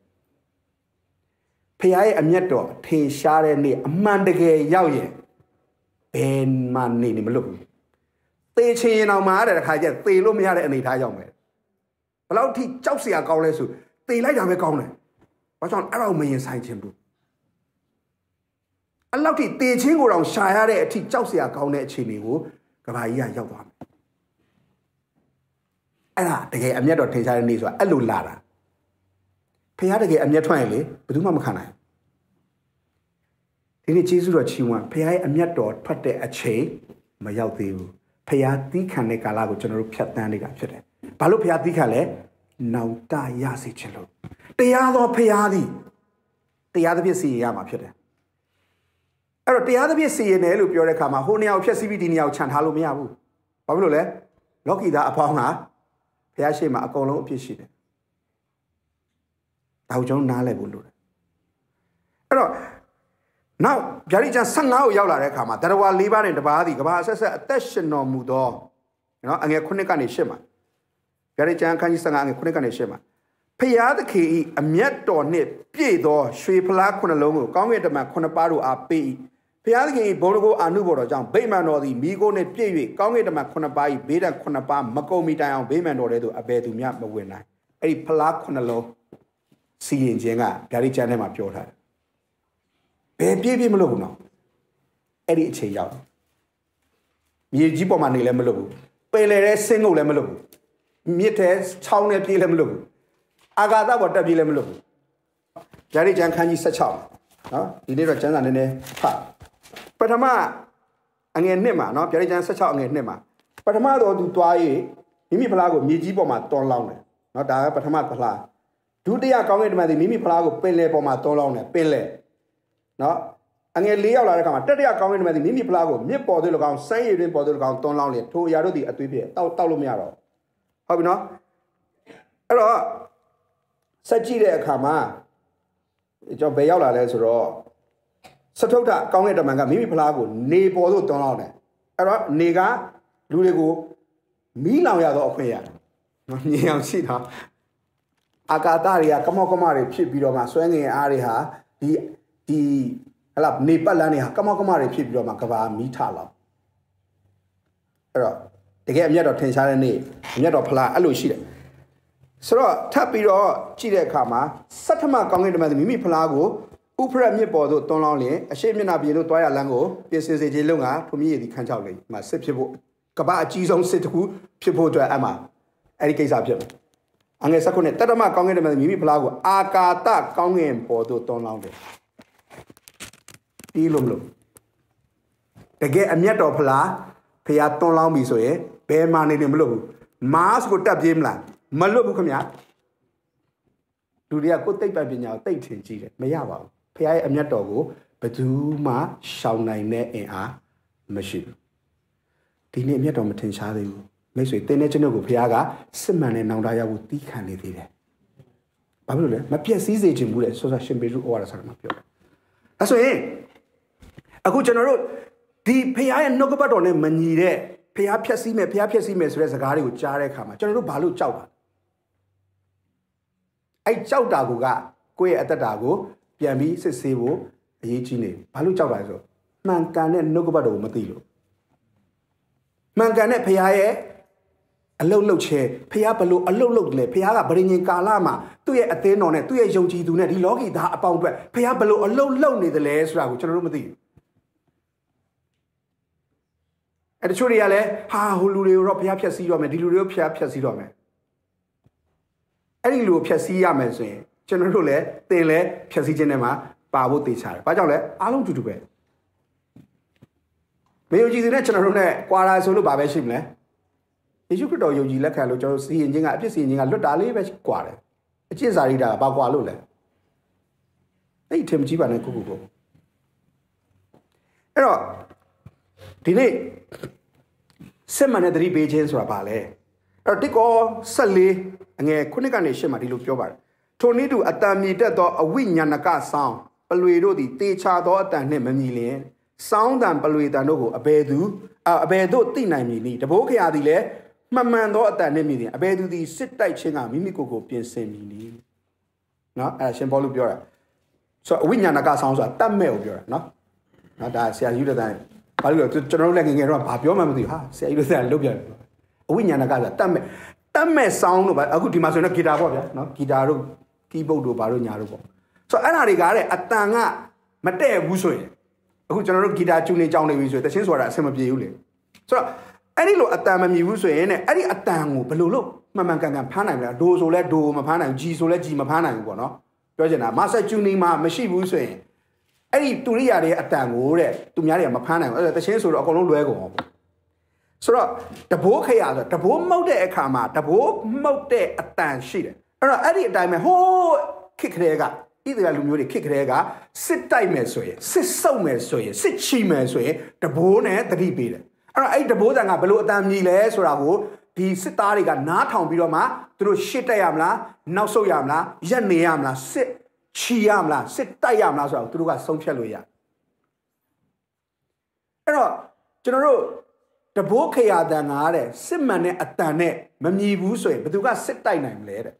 ဖခင်ရဲ့အမျက်တော်ထင်ရှားတဲ့နေ့အမှန်တကယ်ရောက်ရင်ဘယ်မှနေနေမလို့ဘူးသေချင်ရင်တော့မှတဲ့ခါကျသေလို့မရတဲ့အနေထားရောက်မယ်ဘလောက်ထိကြောက်စရာကောင်းလဲဆိုသေလိုက်တာပဲကောင်းတယ်ဘာကြောင့်အဲ့ဒါကိုမရင်ဆိုင်ချင်ဘူးအဲ့လောက်ထိတေချင်းကိုတောင်ရှာရတဲ့အထိကြောက်စရာကောင်းတဲ့အခြေအနေကိုကဘာကြီးကရောက်သွားမယ်အဲ့ဒါတကယ်အမျက်တော်ထင်ရှားတဲ့နေ့ဆိုတာအဲ့လိုလာတာဖခင်တကယ်အမျက်ထွက်ရင်လေဘယ်သူမှမခံနိုင်ဒီနေ့ကျေးဇူးတော်ချီးမွမ်းဖခင်ရဲ့အမျက်တော်ထွက်တဲ့အချိန်မရောက်သေးဘူးဖခင်တီးခံတဲ့ကာလကိုကျွန်တော်တို့ဖြတ်သန်းနေတာဖြစ်တယ်ဘာလို့ဖခင်တီးခံလဲနောင်တရစေခြင်းလို့တရားတော်ဖခင်သည်တရားသဖြင့်စီရင်ရမှာဖြစ်တယ်အဲ့တော့တရားသဖြင့်စီရင်တယ်လို့ပြောတဲ့အခါမှာဟိုနေရာကိုဖျက်ဆီးပြီးဒီနေရာကိုခြံထားလို့မရဘူး။ဘာဖြစ်လို့လဲ။လောကီသားအပေါင်းကဘုရားရှိခိုးမှာအကုန်လုံးအဖြစ်ရှိတယ်။ဒါကိုကျွန်တော်နားလည်ဖို့လိုတယ်။အဲ့တော့နောက်ဗျာဒိကျန်15ကိုရောက်လာတဲ့အခါမှာတရဝါ၄ပါးနဲ့တပါးသည်ကဘာဆက်ဆက်အသက်ရှင်တော်မူသောနော်အငယ်9ကနေ10မှာဗျာဒိကျန်အခန်းကြီး15အငယ်9ကနေ10မှာဖျားသခင်ဤအမျက်တော်နှင့်ပြည့်သောရွှေဖလားခုနှလုံးကိုကောင်းကင်တမန်ခုနှစ်ပါးတို့အားပေး၏ဖျားသခင်ဘုံတကိုအာနုဘော်တော်ကြောင့်ဗိမာန်တော်သည်မိကိုနှင့်ပြည့်၍ကောင်းကင်တမန်9ပါး၏ဘေးဒဏ်9ပါးမကုန်မီတိုင်အောင်ဗိမာန်တော်ထဲသို့အဘယ်သူမျှမဝင်နိုင်အဲ့ဒီဖလား9လုံးစီရင်ခြင်းကဗျာဒိတ်ကျမ်းထဲမှာပြောထားတယ်ဘယ်ပြည့်ပြည့်မလို့ဘူးနော်အဲ့ဒီအချိန်ရောက်မြေကြီးပေါ်မှာနေလည်းမလို့ဘူးပယ်လယ်တဲ့ဆင်းကုတ်လည်းမလို့ဘူးမြစ်ထဲချောင်းထဲပြေးလည်းမလို့ဘူးအာဂါသပေါ်တက်ပြေးလည်းမလို့ဘူးဗျာဒိတ်ကျမ်းခန်းကြီး16နော်ဒီနေ့တော့ကျမ်းစာနည်းနည်းဖတ်ပထမအငယ်နှစ်မှာနော်ဗျာဒိတ်ကျမ်း16အငယ်နှစ်မှာပထမတော့သူသွားရေးမိမိဖလားကိုမြေကြီးပေါ်မှာတွန်းလောင်းတယ်နော်ဒါကပထမဖလားဒုတိယကောင်းကင်တမန်သည်မိမိဖလားကိုပင်လယ်ပေါ်မှာတွန်းလောင်းတယ်ပင်လယ်နော်အငယ်၄ရောက်လာတဲ့အခါမှာတတိယကောင်းကင်တမန်သည်မိမိဖလားကိုမြစ်ပေါ်သို့၎င်းစမ်းရည်တွင်ပေါ်သို့၎င်းတွန်းလောင်းလျက်ထိုအရာတို့သည်အသွေးဖြင့်တောက်တောက်လို့မရတော့ဟုတ်ပြီနော်အဲ့တော့ဆက်ကြည့်တဲ့အခါမှာကျွန်တော်ဘယ်ရောက်လာလဲဆိုတော့စထုပ်ထကောင်းတဲ့တမန်ကမိမိဖလားကိုနေပေါ်သို့တွန်းလောက်တယ်အဲ့တော့နေကလူတွေကိုမီးလောင်ရတော့အခွင့်ရတယ်နော်ညင်အောင်ရှိတာအာကာသတွေကကမောက်ကမတွေဖြစ်ပြီးတော့မှဆွဲငင်အားတွေဟာဒီဒီဟလာနေပတ်လန်းတွေဟာကမောက်ကမတွေဖြစ်ပြီးတော့မှကဘာမီးထလောက်အဲ့တော့တကယ်အမျက်တော်ထင်ရှားတဲ့နေ့အမျက်တော်ဖလားအဲ့လိုရှိတယ်ဆိုတော့ထပ်ပြီးတော့ကြည့်တဲ့အခါမှာစတ္ထမကောင်းကင်တမန်မိမိဖလားကိုဥဖရက်မြစ်ပေါ်သို့တွန်းလောင်းလျင်အရှိမျက်နှာပြင်သို့တွားရလမ်းကိုပြင်ဆင်စေခြင်းလုံးကထုံမြင့်ရည်ဒီခန်းချောက်လေမှာစစ်ဖြစ်ဖို့ကမ္ဘာအကြီးဆုံးစစ်တစ်ခုဖြစ်ဖို့အတွက်အမှအဲ့ဒီကိစ္စဖြစ်မယ်အငယ်၁၉တက်တမကောင်းကင်တမန်မြမိဖလားကိုအာကာတကောင်းကင်ပေါ်သို့တွန်းလောင်းတယ်ပြီးလို့မလို့တကယ်အမျက်တော်ဖလားဖះတွန်းလောင်းပြီဆိုရင်ဘယ်မှနေနေမလို့ဘူးမားစ်ကိုတက်ပြေးမလားမလွတ်ဘူးခင်ဗျာလူတွေကကိုယ်တိတ်ပညာကိုတိတ်ထင်ကြည့်တယ်မရပါဘူးဖခင်ရဲ့အမျက်တော်ကိုဘယ်သူမှရှောင်နိုင်တဲ့အင်အားမရှိဘူးဒီနေ့အမျက်တော်မထင်ရှားသေးဘူးမိတ်ဆွေတင်းတဲ့ကျွန်ုပ်ကိုဖခင်ကစစ်မှန်တဲ့နောင်တရဖို့တီးခံနေသေးတယ်ဘာဖြစ်လို့လဲမပြည့်စည်စေခြင်းဘူးလေဆောဆောရှင်ပေရုဩဝါဒစာမှာပြောတယ်အဲဆိုရင်အခုကျွန်တော်တို့ဒီဖခင်ရဲ့နှုတ်ကပတ်တော်နဲ့မညီတဲ့ဖះဖြက်စီးမယ်ဖះဖြက်စီးမယ်ဆိုတဲ့စကားတွေကိုကြားတဲ့အခါမှာကျွန်တော်တို့ဘာလို့ကြောက်တာအဲ့ကြောက်တာကကိုယ့်ရဲ့အတ္တတာကိုပြန်ပြီးစစ်ဆေးဖို့အရေးကြီးနေဘာလို့ကြောက်တာလဲဆိုတော့မှန်ကန်တဲ့နှုတ်ကပတ်တော်ကိုမသိလို့မှန်ကန်တဲ့ဖရားရဲ့အလုတ်လုတ်ချဲဖះဘလို့အလုတ်လုတ်လဲဖះကဗရိညင်ကာလမှာသူ့ရဲ့အသင်းတော်နဲ့သူ့ရဲ့ယုံကြည်သူနဲ့ဒီလောကီသားအပေါင်းအတွက်ဖះဘလို့အလုတ်လုတ်နေတယ်လဲဆိုတာကိုကျွန်တော်တို့မသိဘူးအဲ့တချို့တွေကလည်းဟာဟိုလူတွေကိုတော့ဖះဖြတ်စည်းတော့မယ်ဒီလူတွေကိုဖះဖြတ်စည်းတော့မယ်အဲ့ဒီလူကိုဖြတ်စည်းရမယ်ဆိုရင်ကျွန်တော်တို့လည်းသင်လည်းဖြည့်ဆည်းခြင်းထဲမှာပါဖို့တေချာတယ်။ဘာကြောင့်လဲအားလုံးတူတူပဲ။မယုံကြည်စင်တဲ့ကျွန်တော်တို့နဲ့ကွာတာဆိုလို့ဘာပဲရှိမလဲ။ယေရှုခရစ်တော်ယုံကြည်လက်ခံလို့ကျွန်တော်စီရင်ခြင်းကအပြစ်စီရင်ခြင်းကလွတ်တာလေးပဲကွာတယ်။အကျင့်စာရိတာကဘာကွာလို့လဲ။အဲ့ဒီထင်မကြီးပါနဲ့ကိုကိုကို။အဲ့တော့ဒီနေ့စစ်မှန်တဲ့သတိပေးခြင်းဆိုတာဘာလဲ။အဲ့တော့တစ်ကော14အငယ်9ကနေ10မှာဒီလိုပြောပါတယ်ထိုနည်းတူအတန်မြည်တတ်သောအဝိညာဏကဆောင်းပလွေတို့သည်တေချာသောအတန်နှင့်မမြည်လျင်ဆောင်းတံပလွေတံတို့ကိုအဘယ်သူအဘယ်သို့သိနိုင်မည်နည်းတဘိုးခရာသည်လည်းမှန်မှန်သောအတန်နှင့်မြည်လျင်အဘယ်သူသည်စစ်တိုက်ခြင်းကမိမိကိုယ်ကိုပြင်ဆင်မည်နည်းနော်အဲ့ဒါရှင်ဘောလူပြောတာဆိုတော့အဝိညာဏကဆောင်းဆိုတာတတ်မဲ့ကိုပြောတာနော်နော်ဒါဆရာကြီးတို့တိုင်းဘာလို့လဲကျွန်တော်တို့လည်းငငယ်တော့ဘာပြောမှမသိဘူးဟာဆရာကြီးတို့တိုင်းလုတ်ပြန်တယ်အဝိညာဏကဆိုတာတတ်မဲ့တတ်မဲ့ဆောင်းတို့ဘာအခုဒီမှာဆိုရင်တော့ဂီတာပေါ့ဗျာနော်ဂီတာတို့ကီးဘုတ်တို့ဘာတို့ညာတို့ပေါ့ဆိုတော့အဲ့ဒါတွေကတဲ့အတန်ကမတည့်ဘူးဆိုရင်အခုကျွန်တော်တို့ဂီတာကျူနေကြောင်းနေပြီဆိုရင်တချင်းဆိုတာအဆင်မပြေဘူးလေဆိုတော့အဲ့ဒီလိုအတန်မမြည်ဘူးဆိုရင်တဲ့အဲ့ဒီအတန်ကိုဘယ်လိုလုပ်မှန်မှန်ကန်ကန်ဖမ်းနိုင်မလဲဒိုဆိုလဲဒိုမဖမ်းနိုင်ဘူးဂျီဆိုလဲဂျီမဖမ်းနိုင်ဘူးပေါ့နော်ပြောချင်တာမာဆက်ကျူနေမှာမရှိဘူးဆိုရင်အဲ့ဒီတူရိယာတွေအတန်ကိုတဲ့သူများတွေကမဖမ်းနိုင်ဘူးအဲ့ဒါတချင်းဆိုတော့အကုန်လုံးလွဲကုန်အောင်ပေါ့ဆိုတော့တဘိုးခရဆိုတဘိုးမှုတ်တဲ့အခါမှာတဘိုးမှုတ်တဲ့အတန်ရှိတယ်အဲ့တော့အဲ့ဒီအတိုင်းပဲဟိုးခစ်ခရဲကဣသရေလလူမျိုးတွေခစ်ခရဲကစစ်တိုက်မယ်ဆိုရင်စစ်ဆုပ်မယ်ဆိုရင်စစ်ချီမယ်ဆိုရင်တဘိုးနဲ့တတိပေးတယ်အဲ့တော့အဲ့တဘိုးဆန်ကဘလို့အတန်မြည်လဲဆိုတာကိုဒီစစ်သားတွေကနားထောင်ပြီးတော့မှသူတို့ရှစ်တက်ရမလားနောက်ဆုတ်ရမလားရက်နေရမလားစစ်ချီရမလားစစ်တိုက်ရမလားဆိုတာကိုသူတို့ကဆုံးဖြတ်လို့ရအဲ့တော့ကျွန်တော်တို့တဘိုးခရာတန်ကားတဲ့စစ်မှန်တဲ့အတန်နဲ့မမြည်ဘူးဆိုရင်ဘယ်သူကစစ်တိုက်နိုင်မလဲတဲ့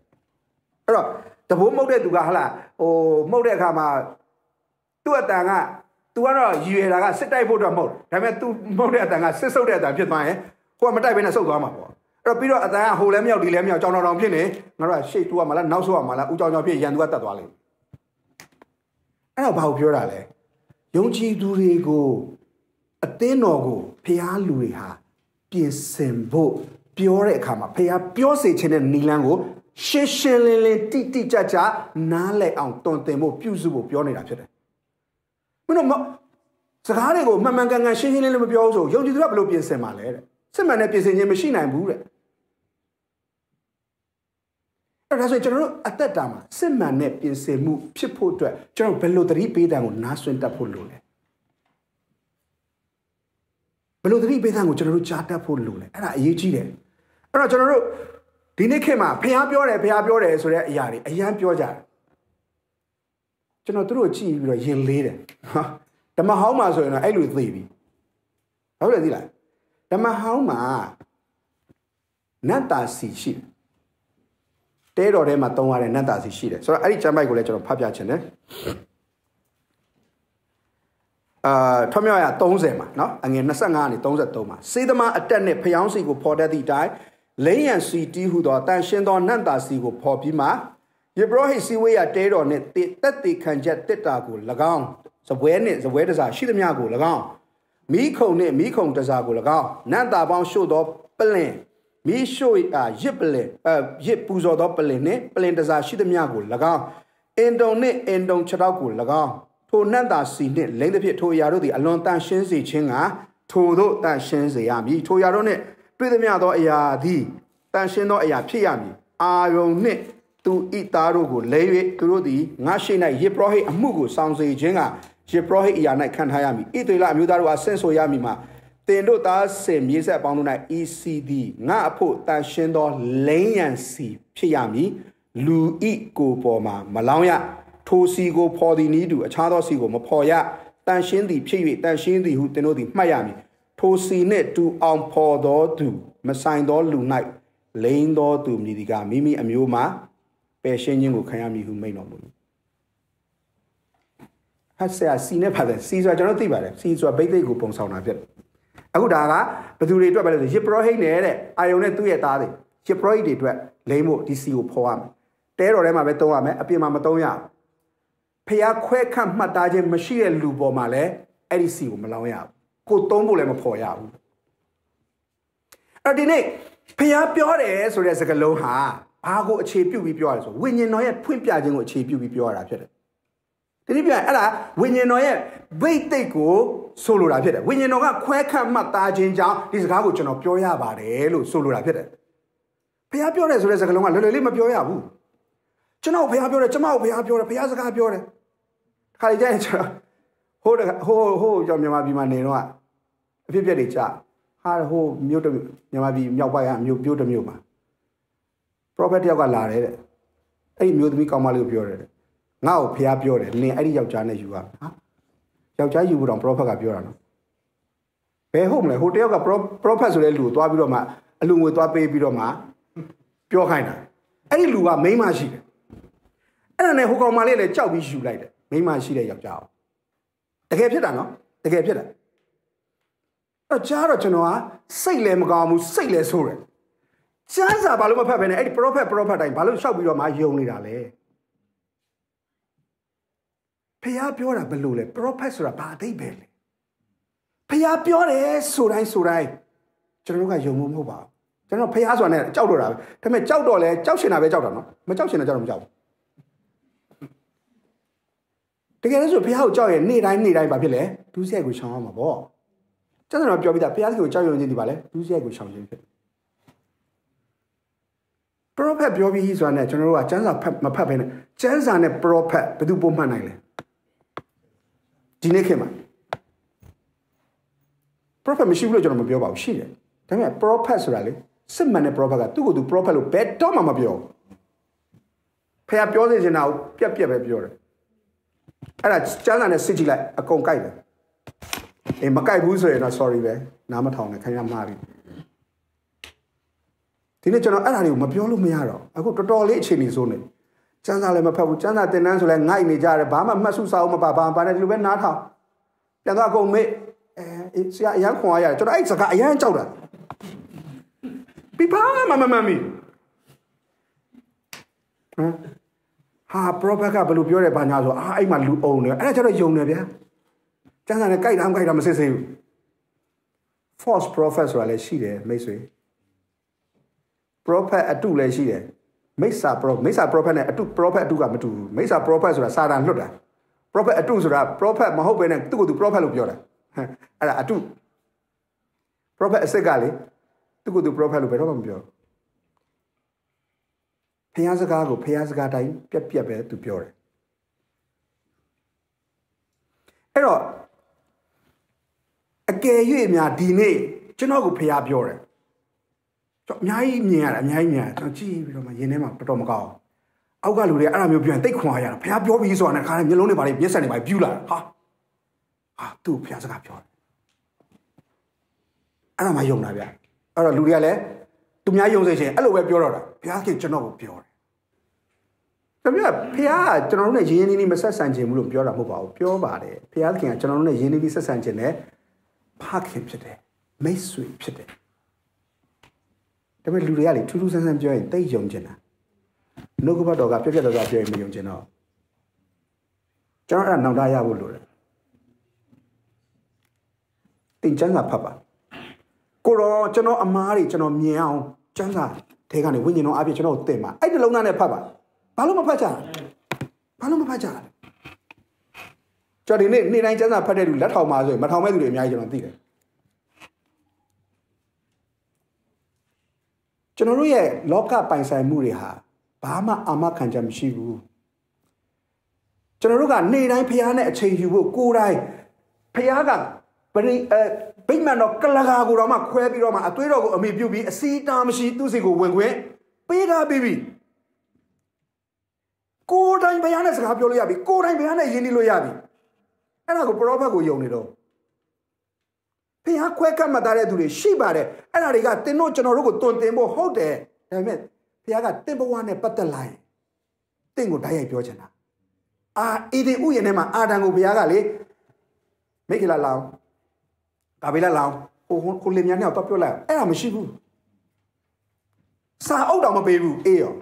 အဲ့တော့တဘိုးမှုတ်တဲ့သူကဟလာဟိုမှုတ်တဲ့အခါမှာသူ့အတန်က तू ကတော့ရည်ရတာကစစ်တိုက်ဖို့အတွက်မဟုတ်ဒါပေမဲ့ तू မှုတ်တဲ့အတန်ကစစ်ဆုပ်တဲ့အတန်ဖြစ်သွားရင်ကိုကမတိုက်ဘဲနဲ့ဆုပ်သွားမှာပေါ့အဲ့တော့ပြီးတော့အတန်ကဟိုလည်းမရောက်ဒီလည်းမရောက်ကြောင်တောင်ဖြစ်နေငါတို့ကရှေ့ तू ကမလားနောက်ဆုပ်ကမလားဦးကြောင်ကြောင်ဖြစ်ရန် तू ကတတ်သွားလိမ့်အဲ့တော့ဘာကိုပြောတာလဲယုံကြည်သူတွေကို အသင်းတော်ကိုဖျားလူတွေဟာပြင်ဆင်ဖို့ပြောတဲ့အခါမှာဖះပြောစေခြင်းတဲ့နီလန်းကိုရှင်းရှင်းလင်းလင်းတိတိကျကျနားလည်အောင်တွင်တင်ဖို့ပြုစုဖို့ပြောနေတာဖြစ်တယ်မင်းတို့စကားတွေကိုမှန်မှန်ကန်ကန်ရှင်းရှင်းလင်းလင်းမပြောဘူးဆိုယုံကြည်သူကဘယ်လိုပြင်ဆင်မှာလဲတဲ့စစ်မှန်တဲ့ပြင်ဆင်ခြင်းမရှိနိုင်ဘူးတဲ့အဲ့ဒါဆိုကျွန်တော်တို့အသက်တာမှာစစ်မှန်တဲ့ပြင်ဆင်မှုဖြစ်ဖို့အတွက်ကျွန်တော်ဘယ်လိုသတိပေးတံကိုနားဆွင့်တတ်ဖို့လိုလဲဘယ်လိုသတိပေးတံကိုကျွန်တော်တို့ကြားတတ်ဖို့လိုလဲအဲ့ဒါအရေးကြီးတယ်အဲ့တော့ကျွန်တော်တို့ဒီနေ့ခေတ်မှာဖះပြောတယ်ဖះပြောတယ်ဆိုတဲ့အရာတွေအရန်ပြောကြတယ်ကျွန်တော်တို့ကြည့်ပြီးတော့ယင်လေးတယ်ဟာဓမ္မဟောင်းမှာဆိုရင်တော့အဲ့လိုသိပြီဟုတ်တယ်သိလားဓမ္မဟောင်းမှာနတ်တာစီရှိတယ်တဲတော်ထဲမှာတုံးရတဲ့နတ်တာစီရှိတယ်ဆိုတော့အဲ့ဒီကျမ်းပိုက်ကိုလည်းကျွန်တော်ဖတ်ပြချင်တယ်အာထမြောက်ရ30မှာเนาะအငယ်25နဲ့33မှာစေသမားအတက်နဲ့ဖျောင်းစီကိုဖော်တတ်သည့်အတိုင်းလိမ့်ရန်စီတီဟုသောတန်ရှင်းသောနန္တာစီကိုဖော်ပြီးမှယေဘရဟိစီဝေယတဲတော်နှင့်တက်တေခံချက်တစ်တာကို၎င်းဇပွဲနှင့်ဇပွဲတစားရှိသမျှကို၎င်းမိခုံနှင့်မိခုံတစားကို၎င်းနန္တာပေါင်းရှို့သောပလင်မိရှို့အာရစ်ပလင်အာရစ်ပူဇော်သောပလင်နှင့်ပလင်တစားရှိသမျှကို၎င်းအင်တုံနှင့်အင်တုံခြေထောက်ကို၎င်းထိုနတ်သာစီနှင့်လိမ့်သဖြင့်ထိုအရာတို့သည်အလွန်တန်ရှင်းစေခြင်းကထိုတို့တန်ရှင်းစေရမည်ထိုအရာတို့နှင့်တွေ့သမျှသောအရာသည်တန်ရှင်းသောအရာဖြစ်ရမည်အာယုန်နှင့်သူဤသားတို့ကိုလဲ၍သူတို့သည်ငါရှိ၌ယေပရောဟိတ်အမှုကိုဆောင်စေခြင်းကယေပရောဟိတ်အရာ၌ခံထားရမည်ဣသေလအမျိုးသားတို့အားဆင့်ဆိုရမည်မှာတင်တို့သားစင်မြေဆက်အပေါင်းတို့၌ဤစီသည်ငါအဖို့တန်ရှင်းသောလိမ့်ရန်စီဖြစ်ရမည်လူဤကိုပေါ်မှာမလောင်ရထိုစီကိုဖော်သည်နီးတူအခြားသောစီကိုမဖော်ရတန်ရှင်းသည်ဖြစ်၍တန်ရှင်းသည်ဟုတင်တို့သည်မှတ်ရမည်ထိုစီနှင့်တူအောင်ဖော်သောသူမဆိုင်သောလူ၌လိန်သောသူမည်ဒီကမိမိအမျိုးမှာပယ်ရှင်းခြင်းကိုခံရမည်ဟုမိန့်တော်မူ၏။ဟတ်ဆရာစီနဲ့ပါတယ်စီဆိုတာကျွန်တော်သိပါတယ်စီဆိုတာဘိတ်သိက်ကိုပုံဆောင်တာဖြစ်တယ်။အခုဒါကဘသူတွေအတွက်ပဲလို့ဆိုရစ်ပရောဟိတ်နဲ့တဲ့အာယုန်နဲ့သူ့ရဲ့သားတွေရစ်ပရောဟိတ်တွေအတွက်လိန်ဖို့ဒီစီကိုဖော်ရမယ်။တဲတော်ထဲမှာပဲသုံးရမယ်အပြင်မှာမသုံးရဘူး။ဖျားခွဲခန့်မှတ်သားခြင်းမရှိတဲ့လူပေါ်မှာလည်းအဲ့ဒီစီကိုမလောင်ရဘူးကိုသုံးဖို့လည်းမဖော်ရဘူးအဲ့ဒီနေ့ဖះပြောတယ်ဆိုတဲ့စကားလုံးဟာဘာကိုအခြေပြုပြီးပြောရလဲဆိုဝိညာဉ်တော်ရဲ့ဖွင့်ပြခြင်းကိုအခြေပြုပြီးပြောရတာဖြစ်တယ်တတိပြန်အဲ့ဒါဝိညာဉ်တော်ရဲ့ဘိတ်သိက်ကိုဆိုလိုတာဖြစ်တယ်ဝိညာဉ်တော်ကခွဲခတ်မှတ်သားခြင်းကြောင့်ဒီစကားကိုကျွန်တော်ပြောရပါတယ်လို့ဆိုလိုတာဖြစ်တယ်ဖះပြောတယ်ဆိုတဲ့စကားလုံးကလွယ်လွယ်လေးမပြောရဘူးကျွန်တော်ဖះပြောတယ်ကျမကိုဖះပြောတယ်ဖះစကားပြောတယ်ခါကြရင်ကျွန်တော်ဟိုးဟိုးဟိုးကြောင့်မြန်မာပြည်မှာနေတော့အဖြစ်ပြက်တွေကြာဟာဟိုးမြို့တမြို့မြန်မာပြည်မြောက်ပိုင်းကမြို့ပြိုးတမြို့မှာ prophet တယောက်ကလာတယ်တဲ့အဲ့ဒီမြို့သမီးကောင်းမလေးကိုပြောတယ်ငါ့ကိုဖះပြောတယ်နင်အဲ့ဒီယောက်ျားနဲ့ယူရဟာယောက်ျားယူဖို့တော့ prophet ကပြောတာနော်ဘယ်ဟုတ်မလဲဟိုတယောက်က prophet ဆိုတဲ့လူကိုသွားပြီးတော့မှအလူငွေသွားပေးပြီးတော့မှပြောခိုင်းတာအဲ့ဒီလူကမိန်းမရှိတယ်အဲ့ဒါနဲ့ဟိုကောင်မလေးလည်းကြောက်ပြီးယူလိုက်တယ်မိန်းမရှိတဲ့ယောက်ျားကိုတကယ်ဖြစ်တာနော်တကယ်ဖြစ်တာအဲ့ကြားတော့ကျွန်တော်ကစိတ်လည်းမကောင်းဘူးစိတ်လည်းဆိုးတယ်ကျမ်းစာဘာလို့မဖတ်ဘဲနဲ့အဲ့ဒီ prophet prophet တိုင်းဘာလို့ရှောက်ပြီးတော့မှယုံနေတာလဲဖះပြောတာဘယ်လိုလဲ prophet ဆိုတာဘာအဓိပ္ပာယ်လဲဖះပြောတယ်ဆိုတိုင်းဆိုတိုင်းကျွန်တော်ကယုံမှုမဟုတ်ပါဘူးကျွန်တော်ဖះဆိုတာ ਨੇ ကြောက်တော့တာပဲဒါပေမဲ့ကြောက်တော့လဲကြောက်ရှင်တာပဲကြောက်တာနော်မကြောက်ရှင်တာကြောက်တော့မကြောက်ဘူးတကယ်လို့ဆိုဘုရားကိုကြောက်ရင်နေ့တိုင်းနေ့တိုင်းဘာဖြစ်လဲဒုစရိုက်ကိုရှောင်ရမှာပေါ့ကျွန်တော်ပြောပြတာဘုရားကိုကြောက်ရွံ့ခြင်းဒီပါလေဒုစရိုက်ကိုရှောင်ခြင်းဖြစ်ပရောဖက်ပြောပြီးဆိုတာနဲ့ကျွန်တော်တို့ကကျမ်းစာဖတ်မဖတ်ဘဲနဲ့ကျမ်းစာနဲ့ပရောဖက်ဘယ်သူပုံမှန်နိုင်လဲဒီနေ့ခင်မှာပရောဖက်မရှိဘူးလို့ကျွန်တော်မပြောပါဘူးရှိတယ်ဒါပေမဲ့ပရောဖက်ဆိုတာလေစစ်မှန်တဲ့ပရောဖက်ကသူ့ကိုယ်သူပရောဖက်လို့ဘယ်တော့မှမပြောဘူးဖခင်ပြောနေချင်တာကိုပြက်ပြက်ပဲပြောတယ်အဲ့ဒါကျန်းစာနဲ့စစ်ကြည့်လိုက် အကုန်ကြိုက်ပဲအေးမကြိုက်ဘူးဆိုရင်တော့ sorry ပဲနားမထောင်နဲ့ခင်ဗျာမှားပြီဒီနေ့ကျွန်တော်အဲ့ဒါတွေကိုမပြောလို့မရတော့အခုတော်တော်လေးအခြေအနေဆိုးနေကျန်းစာလည်းမဖတ်ဘူးကျန်းစာတင်တန်းဆိုလည်းငိုက်နေကြတယ်ဘာမှမှတ်စုစာအုပ်မပါဘာမှပါနေဒီလိုပဲနားထောင်ပြန်တော့အကုန်မေ့အဲဆရာအရန်ခွန်အားရတယ်ကျွန်တော်အဲ့စကားအရန်ကြောက်တာပြပါမမမမီဟမ်ဟာ prophet ကဘယ်လိုပြောတယ်ဘာညာဆိုအာအဲ့မှာလူအုံတယ်အဲ့ဒါကျတော့ယုံတယ်ဗျာကျမ်းစာနဲ့ကြိုက်တာမကြိုက်တာမစစ်ဆေးဘူး false prophet ဆိုတာလည်းရှိတယ်မိတ်ဆွေ prophet အတုလည်းရှိတယ်မိစ္ဆာ prophet မိစ္ဆာ prophet နဲ့အတု prophet အတုကမတူဘူးမိစ္ဆာ prophet ဆိုတာစာတန်လွတ်တာ prophet အတုဆိုတာ prophet မဟုတ်ဘဲနဲ့သူ့ကိုယ်သူ prophet လို့ပြောတာအဲ့ဒါအတု prophet အစစ်ကလေသူ့ကိုယ်သူ prophet လို့ဘယ်တော့မှမပြောဘူးဖះစကားကိုဖះစကားတိုင်းပြက်ပြက်ပဲသူပြောတယ်အဲ့တော့အကယ်၍အများဒီနေ့ကျွန်တော်ကိုဖះပြောတယ်ကျွန်တော်အများကြီးမြင်ရတယ်အများကြီးမြင်ရတယ်ကျွန်တော်ကြည့်ပြီးတော့မှရင်ထဲမှာတော်တော်မကောင်းအောက်ကလူတွေအဲ့ဒါမျိုးပြန်တိတ်ခွန်ရတာဖះပြောပြီးဆိုတာနဲ့ခါနဲ့မျိုးလုံးတွေပါလေမျက်စံတွေပါပြူလာဟာဟာသူ့ဖះစကားပြောတယ်အဲ့ဒါမှယုံတာဗျအဲ့တော့လူတွေကလည်းသူများယုံစေချင်အဲ့လိုပဲပြောတော့တာဘုရားခင်ကျွန်တော်ကိုပြောတယ်တပြည့်ဘုရားကကျွန်တော်တို့နဲ့ရင်းနှီးနှီးမဆက်ဆံချင်ဘူးလို့ပြောတာမဟုတ်ပါဘူးပြောပါတယ်ဘုရားခင်ကကျွန်တော်တို့နဲ့ရင်းနှီးနှီးဆက်ဆံချင်တယ်ဖခင်ဖြစ်တယ်မိတ်ဆွေဖြစ်တယ်ဒါပေမဲ့လူတွေကလေထူးထူးဆန်းဆန်းပြောရင်တိတ်ယုံချင်တာနှုတ်ကပတ်တော်ကပြက်ပြက်တော်ကပြောရင်မယုံချင်တော့ကျွန်တော်အဲ့ဒါနောက်တာရဖို့လိုတယ်တင်ကျမ်းစာဖတ်ပါကိုတော့ကျွန်တော်အမားတွေကျွန်တော်မြင်အောင်စမ်းစာထဲကနေဝိညာဉ်တော်အပြင်ကျွန်တော်ကိုတင်ပါအဲ့ဒီလုံးသားနဲ့ဖတ်ပါဘာလို့မဖတ်ကြလဲဘာလို့မဖတ်ကြလဲကျွန်တော်ဒီနေ့နေ့တိုင်းစမ်းစာဖတ်တဲ့လူလက်ထောင်ပါဆိုရင်မထောင်မဲ့သူတွေအများကြီးကျွန်တော်သိတယ်ကျွန်တော်တို့ရဲ့လောကပိုင်ဆိုင်မှုတွေဟာဘာမှအာမခံချက်မရှိဘူးကျွန်တော်တို့ကနေတိုင်းဖះနဲ့အချိန်ယူဖို့ကိုယ်တိုင်ဖះကပရိအဲဗိမာန်တော်ကလကာကိုတော့မှခွဲပြီးတော့မှအသွေးတော်ကိုအမိပြုတ်ပြီးအစီတာမရှိသူ့စီကိုဝင်ခွင့်ပေးထားပြီးပြီကိုယ်တိုင်ဘုရားနဲ့စကားပြောလို့ရပြီကိုယ်တိုင်ဘုရားနဲ့ယဉ်ကျေးလို့ရပြီအဲ့ဒါကိုပရောဖက်ကိုယုံနေတော့ဖះခွဲကပ်မှတ်သားတဲ့သူတွေရှိပါတယ်အဲ့ဒါတွေကတင်းတို့ကျွန်တော်တို့ကိုတွန်တင်ဖို့ဟုတ်တယ်ဒါပေမဲ့ဖះကတင်းဘဝနဲ့ပတ်သက်လာရင်တင့်ကိုတိုက်ရိုက်ပြောချင်တာအာအီဒီဥယျာဉ်ထဲမှာအာဒံကိုဘုရားကလေမိခလာလောင်ဒါပဲလားလောင်းဟိုကိုလင်မြန်နဲ့တော့ပြောလိုက်အဲ့ဒါမရှိဘူးစာအုပ်တော့မပေးဘူးအေးရော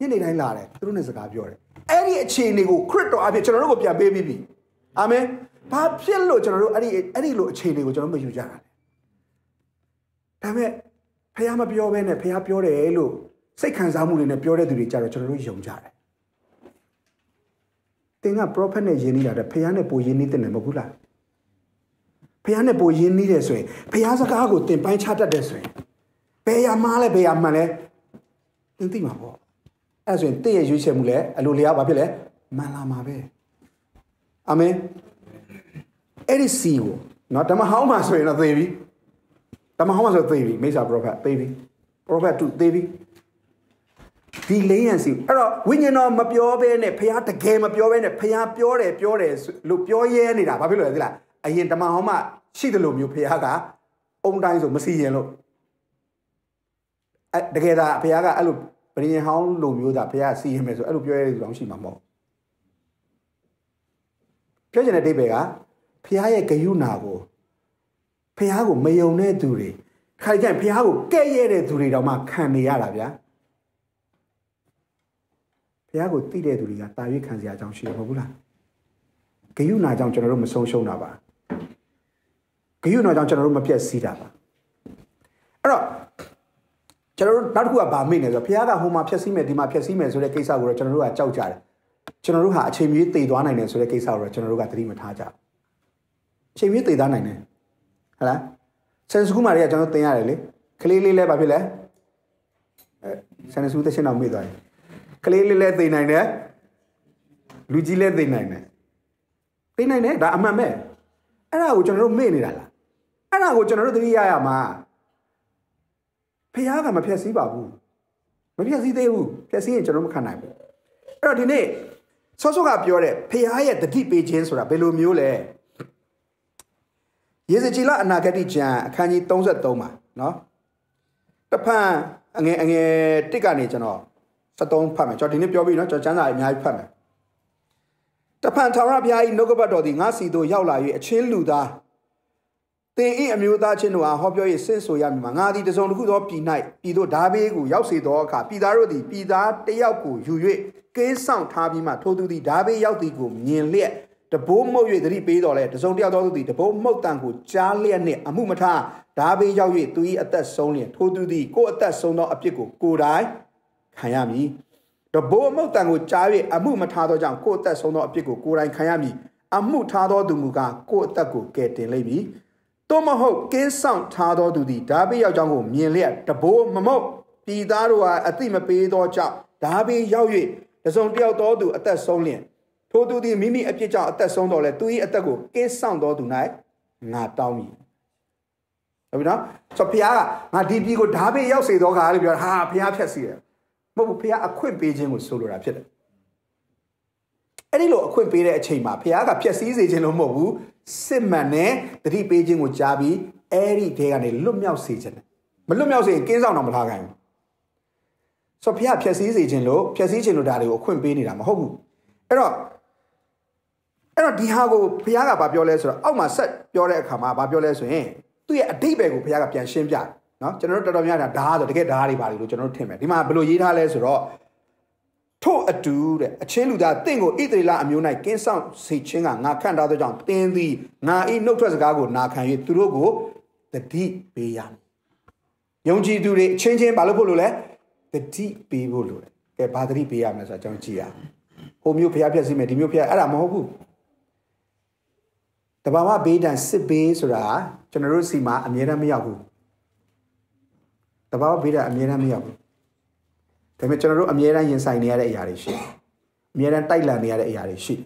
ညနေတိုင်းလာတယ်သူတို့နဲ့စကားပြောတယ်အဲ့ဒီအခြေအနေကိုခရစ်တော်အဖြစ်ကျွန်တော်တို့ကိုပြန်ပေးပြီးပြီအာမင်ဘာဖြစ်လို့ကျွန်တော်တို့အဲ့ဒီအဲ့ဒီလိုအခြေအနေကိုကျွန်တော်မယူကြတာဒါပေမဲ့ဖះမပြောဘဲနဲ့ဖះပြောတယ်လို့စိတ်ခံစားမှုတွေနဲ့ပြောတဲ့သူတွေကြတော့ကျွန်တော်တို့ယုံကြတယ်။သင်က prophet နဲ့ယဉ်နေတာတဲ့ဖះနဲ့ပိုယဉ်နေတဲ့နဲ့မဟုတ်ဘူးလား။ဖះနဲ့ပိုရင်းနှီးတယ်ဆိုရင်ဖះစကားကိုတင်ပိုင်းချတတ်တယ်ဆိုရင်ဘယ်ရမှားလဲဘယ်ရမှန်လဲသင်သိမှာပေါ့အဲ့ဆိုရင်တင့်ရဲ့ရွေးချယ်မှုလဲအလိုလျော်ဘာဖြစ်လဲမှန်လာမှာပဲအာမင်အဲ့ဒီစီကိုနော်ဓမ္မဟောင်းမှာဆိုရင်တော့သေပြီဓမ္မဟောင်းမှာဆိုသေပြီမိစ္ဆာပရောဖက်သေပြီပရောဖက်သူသေပြီဒီလိမ့်ရန်စီအဲ့တော့ဝိညာဉ်တော်မပြောဘဲနဲ့ဖះတကယ်မပြောဘဲနဲ့ဖះပြောတယ်ပြောတယ်လို့ပြောရဲနေတာဘာဖြစ်လို့လဲသိလားအရင်ဓမ္မဟောင်းမှရှိတယ်လို့မျိုးဖခင်ကအုံတိုင်းဆိုမစီရင်လို့တကယ်ဒါဖခင်ကအဲ့လိုပရိယဟောင်းလိုမျိုးဒါဖခင်စီရင်မယ်ဆိုအဲ့လိုပြောရတဲ့လူတောင်ရှိမှာမဟုတ်ပြောချင်တဲ့အဓိပ္ပာယ်ကဖခင်ရဲ့ဂယုဏကိုဖះကိုမယုံတဲ့သူတွေခိုင်ကြိုင်ဖះကိုကဲ့ရဲ့တဲ့သူတွေတောင်မှခံနေရတာဗျာဖះကိုတိတဲ့သူတွေကတာ၍ခံစရာအကြောင်းရှိတယ်မဟုတ်ဘူးလားဂယုနာကြောင့်ကျွန်တော်တို့မဆုံးရှုံးတာပါဂယုတော်ကြောင့်ကျွန်တော်တို့မပြည့်စည်တာပါအဲ့တော့ကျွန်တော်တို့နောက်တစ်ခုကဗာမိတ်နေဆိုဘုရားကဟိုမှာဖြည့်ဆည်းမယ်ဒီမှာဖြည့်ဆည်းမယ်ဆိုတဲ့ကိစ္စကိုတော့ကျွန်တော်တို့ကကြောက်ကြတယ်ကျွန်တော်တို့ဟာအချိန်မြေးတည်သွားနိုင်တယ်ဆိုတဲ့ကိစ္စကိုတော့ကျွန်တော်တို့ကသတိမထားကြအချိန်မြေးတည်သွားနိုင်တယ်ဟလားဆန်စကူမာတွေကကျွန်တော်တင်ရတယ်လေကလေးလေးလဲဘာဖြစ်လဲအဲဆန်စကူသရှင်အောင်မေ့သွားတယ်ကလေးလေးလဲတင်နိုင်တယ်လူကြီးလဲတင်နိုင်တယ်တင်နိုင်တယ်ဒါအမှန်ပဲအဲ့ဒါကိုကျွန်တော်တို့မေ့နေတာလားအဲ့ဒါကိုကျွန်တော်တို့သတိရရမှာဖះကမဖြက်စီးပါဘူးမဖြက်စီးသေးဘူးဖြက်စီးရင်ကျွန်တော်မခံနိုင်ဘူးအဲ့တော့ဒီနေ့ဆောဆောကပြောတဲ့ဖះရဲ့တတိပေးခြင်းဆိုတာဘယ်လိုမျိုးလဲယေဇကြည်လအနာဂတိကျမ်းအခန်းကြီး33မှာเนาะတဖန်အငယ်အငယ်တစ်ကနေကျွန်တော်73ဖတ်မယ်ကျွန်တော်ဒီနေ့ပြောပြီးเนาะကျွန်တော်ကျမ်းစာအများကြီးဖတ်မယ်တဖန်ထာဝရဘုရား၏နှုတ်ကပတ်တော်သည်ငါစီသို့ရောက်လာ၍အချင်းလူသားသင်ဤအမျိုးသားချင်းတို့အားဟောပြော၍ဆင့်ဆိုရမည်မှာငါသည်တစုံတစ်ခုသောပြည်၌ပြည်တို့ဓာဘေးကိုရောက်စေသောအခါပြည်သားတို့သည်ပြည်သားတယောက်ကိုယူ၍ကင်းဆောင်ထားပြီးမှထိုသူသည်ဓာဘေးရောက်သည်ကိုမြင်လျက်တဘိုးမှုတ်၍သတိပေးတော်လဲတစုံတယောက်သောသူသည်တဘိုးမှုတ်တန်ကိုကြားလျက်နှင့်အမှုမထားဓာဘေးရောက်၍သူ၏အသက်ဆုံးလျင်ထိုသူသည်ကိုယ်အသက်ဆုံးသောအဖြစ်ကိုကိုယ်တိုင်ခံရမည်တဘိုးမှုတ်တန်ကိုကြား၍အမှုမထားသောကြောင့်ကိုယ်အသက်ဆုံးသောအဖြစ်ကိုကိုယ်တိုင်ခံရမည်အမှုထားသောသူမူကားကိုယ်အသက်ကိုကယ်တင်လိမ့်မည်။သို့မဟုတ်ကင်းဆောင်ထားသောသူသည်ဒါဗိရောက်ကြောင်းကိုမြင်လျက်တဘိုးမမုတ်ပြည်သားတို့အားအသိမပေးသောကြောင့်ဒါဗိရောက်၍တစုံတယောက်သောသူအသက်ဆုံးလျင်ထိုသူသည်မိမိအပြစ်ကြောင့်အသက်ဆုံးတော်လဲသူ၏အသက်ကိုကင်းဆောင်တော်သူ၌ငါတောင်း၏ဟုတ်ပြီနော်ဆိုဖုရားကငါဒီပြည်ကိုဒါဗိရောက်စေတော့ကားလို့ပြောတာဟာဖုရားဖြတ်စီတယ်မဟုတ်ဘူးဖုရားအခွင့်ပေးခြင်းကိုဆိုလိုတာဖြစ်တယ်အဲ့ဒီလိုအခွင့်ပေးတဲ့အချိန်မှာဘုရားကဖြည့်ဆည်းစေခြင်းလို့မဟုတ်ဘူးစစ်မှန်တဲ့တတိပေးခြင်းကိုကြားပြီးအဲ့ဒီထဲကနေလွတ်မြောက်စေခြင်းမလွတ်မြောက်စေရင်ကင်းဆောင်တော့မထားခိုင်းဘူးဆိုတော့ဘုရားဖြည့်ဆည်းစေခြင်းလို့ဖြည့်ဆည်းခြင်းလို့ဒါတွေကိုအခွင့်ပေးနေတာမဟုတ်ဘူးအဲ့တော့အဲ့တော့ဒီဟာကိုဘုရားကဗာပြောလဲဆိုတော့အောက်မှာဆက်ပြောတဲ့အခါမှာဗာပြောလဲဆိုရင်သူ့ရဲ့အတိတ်ပဲကိုဘုရားကပြန်ရှင်းပြတယ်နော်ကျွန်တော်တို့တော်တော်များများဒါဆိုတကယ်ဒါတွေပါလို့ကျွန်တော်တို့ထင်တယ်ဒီမှာဘယ်လိုရေးထားလဲဆိုတော့ထို့အတူတဲ့အချင်းလူသားတင့်ကိုဣသရေလအမျိုး၌ကင်းဆောင်စေခြင်းကငါခံထားသောကြောင့်တင်းသည်ငါ၏နှုတ်ထွက်စကားကိုနာခံ၍သူတို့ကိုတတိပေးရမည်။ယုံကြည်သူတွေအချင်းချင်းဘာလို့ဖို့လို့လဲတတိပေးဖို့လို့လဲ။ကဲဘာတတိပေးရမလဲဆိုတာကျွန်တော်ကြည့်ရအောင်။ဟိုမျိုးဖျားဖျက်စီမယ်ဒီမျိုးဖျားအဲ့ဒါမဟုတ်ဘူး။တဘာဝဘေးဒဏ်စစ်ဘေးဆိုတာကျွန်တော်တို့စီမှာအမြဲတမ်းမရောက်ဘူး။တဘာဝဘေးဒဏ်အမြဲတမ်းမရောက်ဘူး။ဒါပေမဲ့ကျွန်တော်တို့အမြဲတမ်းရင်ဆိုင်နေရတဲ့အရာတွေရှိတယ်အမြဲတမ်းတိုက်လန်နေရတဲ့အရာတွေရှိတယ်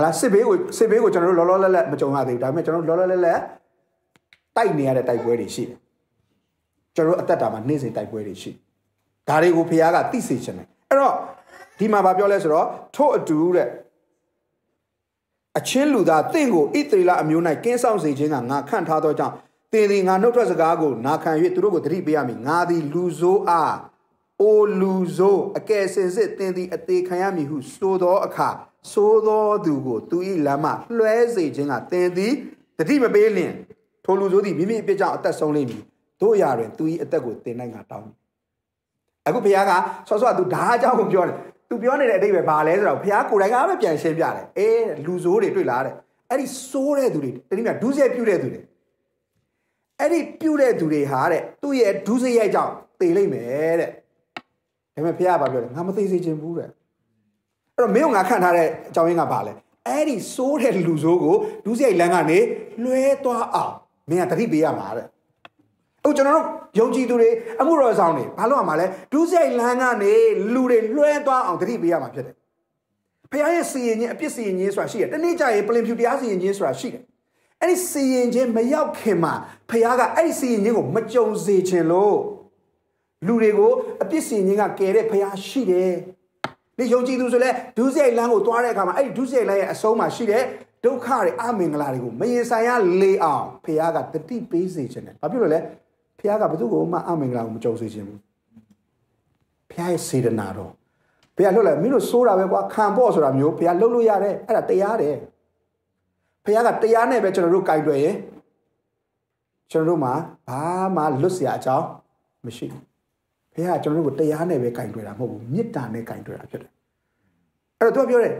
ဟလာစစ်ဘေးကိုစစ်ဘေးကိုကျွန်တော်တို့လောလောလတ်လတ်မကြုံရသေးဘူးဒါပေမဲ့ကျွန်တော်တို့လောလောလတ်လတ်တိုက်နေရတဲ့တိုက်ပွဲတွေရှိတယ်ကျွန်တော်တို့အသက်တာမှာနေ့စဉ်တိုက်ပွဲတွေရှိဒါတွေကိုဖခင်ကသိစေချင်တယ်အဲ့တော့ဒီမှာဗာပြောလဲဆိုတော့ထို့အတူတဲ့အချင်းလူသားတင့်ကိုဣသရေလအမျိုး၌ကင်းဆောင်စေခြင်းကငါခန့်ထားသောကြောင့်သင်သည်ငါနှုတ်ထွက်စကားကိုနာခံ၍သူတို့ကိုသတိပေးရမည်ငါသည်လူဆိုးအားအိုလူဆိုးအကယ်စင်စစ်သင်သည် အသေးခံရမည်ဟု ဆိုသောအခါဆိုသောသူကိုသူ၏လမ်းမှလွှဲစေခြင်းကသင်သည်တတိမပေးလင်ထိုလူဆိုးသည်မိမိအပြစ်ကြောင့်အသက်ဆုံးလိမ့်မည်တို့ရာတွင်သူ၏အသက်ကိုသင်နိုင်ကတောင်းမည်အခုဘုရားကဆောဆောကသူဒါအကြောင်းကိုပြောတယ်သူပြောနေတဲ့အတိတ်ပဲဘာလဲဆိုတော့ဘုရားကိုယ်တိုင်ကပဲပြန်ရှင်းပြတယ်အေးလူဆိုးတွေတွေ့လားတဲ့အဲ့ဒီဆိုးတဲ့သူတွေတတိမဒုစရိုက်ပြုတဲ့သူတွေအဲ့ဒီပြုတ်တဲ့သူတွေဟာတဲ့သူ့ရဲ့ဒုစရိုက်ကြောင့်သေလိမ့်မယ်တဲ့ဒါပေမဲ့ဖះကပြောတယ်ငါမသေစေချင်ဘူးတဲ့အဲ့တော့မင်းကငါခံထားတဲ့အကြောင်းရင်းကဘာလဲအဲ့ဒီဆိုးတဲ့လူဆိုးကိုဒုစရိုက်လမ်းကနေလွှဲသွားအောင်မင်းကတတိပေးရမှာတဲ့အခုကျွန်တော်တို့ယုံကြည်သူတွေအမှုတော်ဆောင်တွေဘာလို့မှမလဲဒုစရိုက်လမ်းကနေလူတွေလွှဲသွားအောင်တတိပေးရမှာဖြစ်တယ်ဖះရဲ့စီရင်ခြင်းအပြစ်စီရင်ခြင်းဆိုတာရှိတယ်တနေ့ကျရင်ပြင်ဖြူတရားစီရင်ခြင်းဆိုတာရှိတယ်အဲ့ဒီစီရင်ခြင်းမရောက်ခင်မှာဖခင်ကအဲ့ဒီစီရင်ခြင်းကိုမကြုံစေချင်လို့လူတွေကိုအပြစ်စီရင်ခြင်းကကယ်တဲ့ဖခင်ရှိတယ်။ဒီယုံကြည်သူဆိုလဲဒုစရိုက်လမ်းကိုသွားတဲ့အခါမှာအဲ့ဒီဒုစရိုက်လမ်းရဲ့အဆုံးမှာရှိတဲ့ဒုက္ခတွေအမင်္ဂလာတွေကိုမရင်ဆိုင်ရလေအောင်ဖခင်ကတတိပေးစေချင်တယ်။ဘာဖြစ်လို့လဲဖခင်ကဘယ်သူ့ကိုမှအမင်္ဂလာကိုမကြုံစေချင်ဘူး။ဖခင်ရဲ့စေတနာတော်ဘုရားလွတ်လိုက်မင်းတို့စိုးတာပဲကွာခံဖို့ဆိုတာမျိုးဘုရားလှုပ်လို့ရတယ်အဲ့ဒါတရားတယ်ဘုရားကတရားနဲ့ပဲကျွန်တော်တို့ကင်တွယ်ရင်ကျွန်တော်တို့မှာဘာမှလွတ်เสียအကြောင်းမရှိဘူးဘုရားကကျွန်တော်တို့ကိုတရားနဲ့ပဲကင်တွယ်တာမဟုတ်ဘူးမေတ္တာနဲ့ကင်တွယ်တာဖြစ်တယ်အဲ့တော့သူကပြောတယ်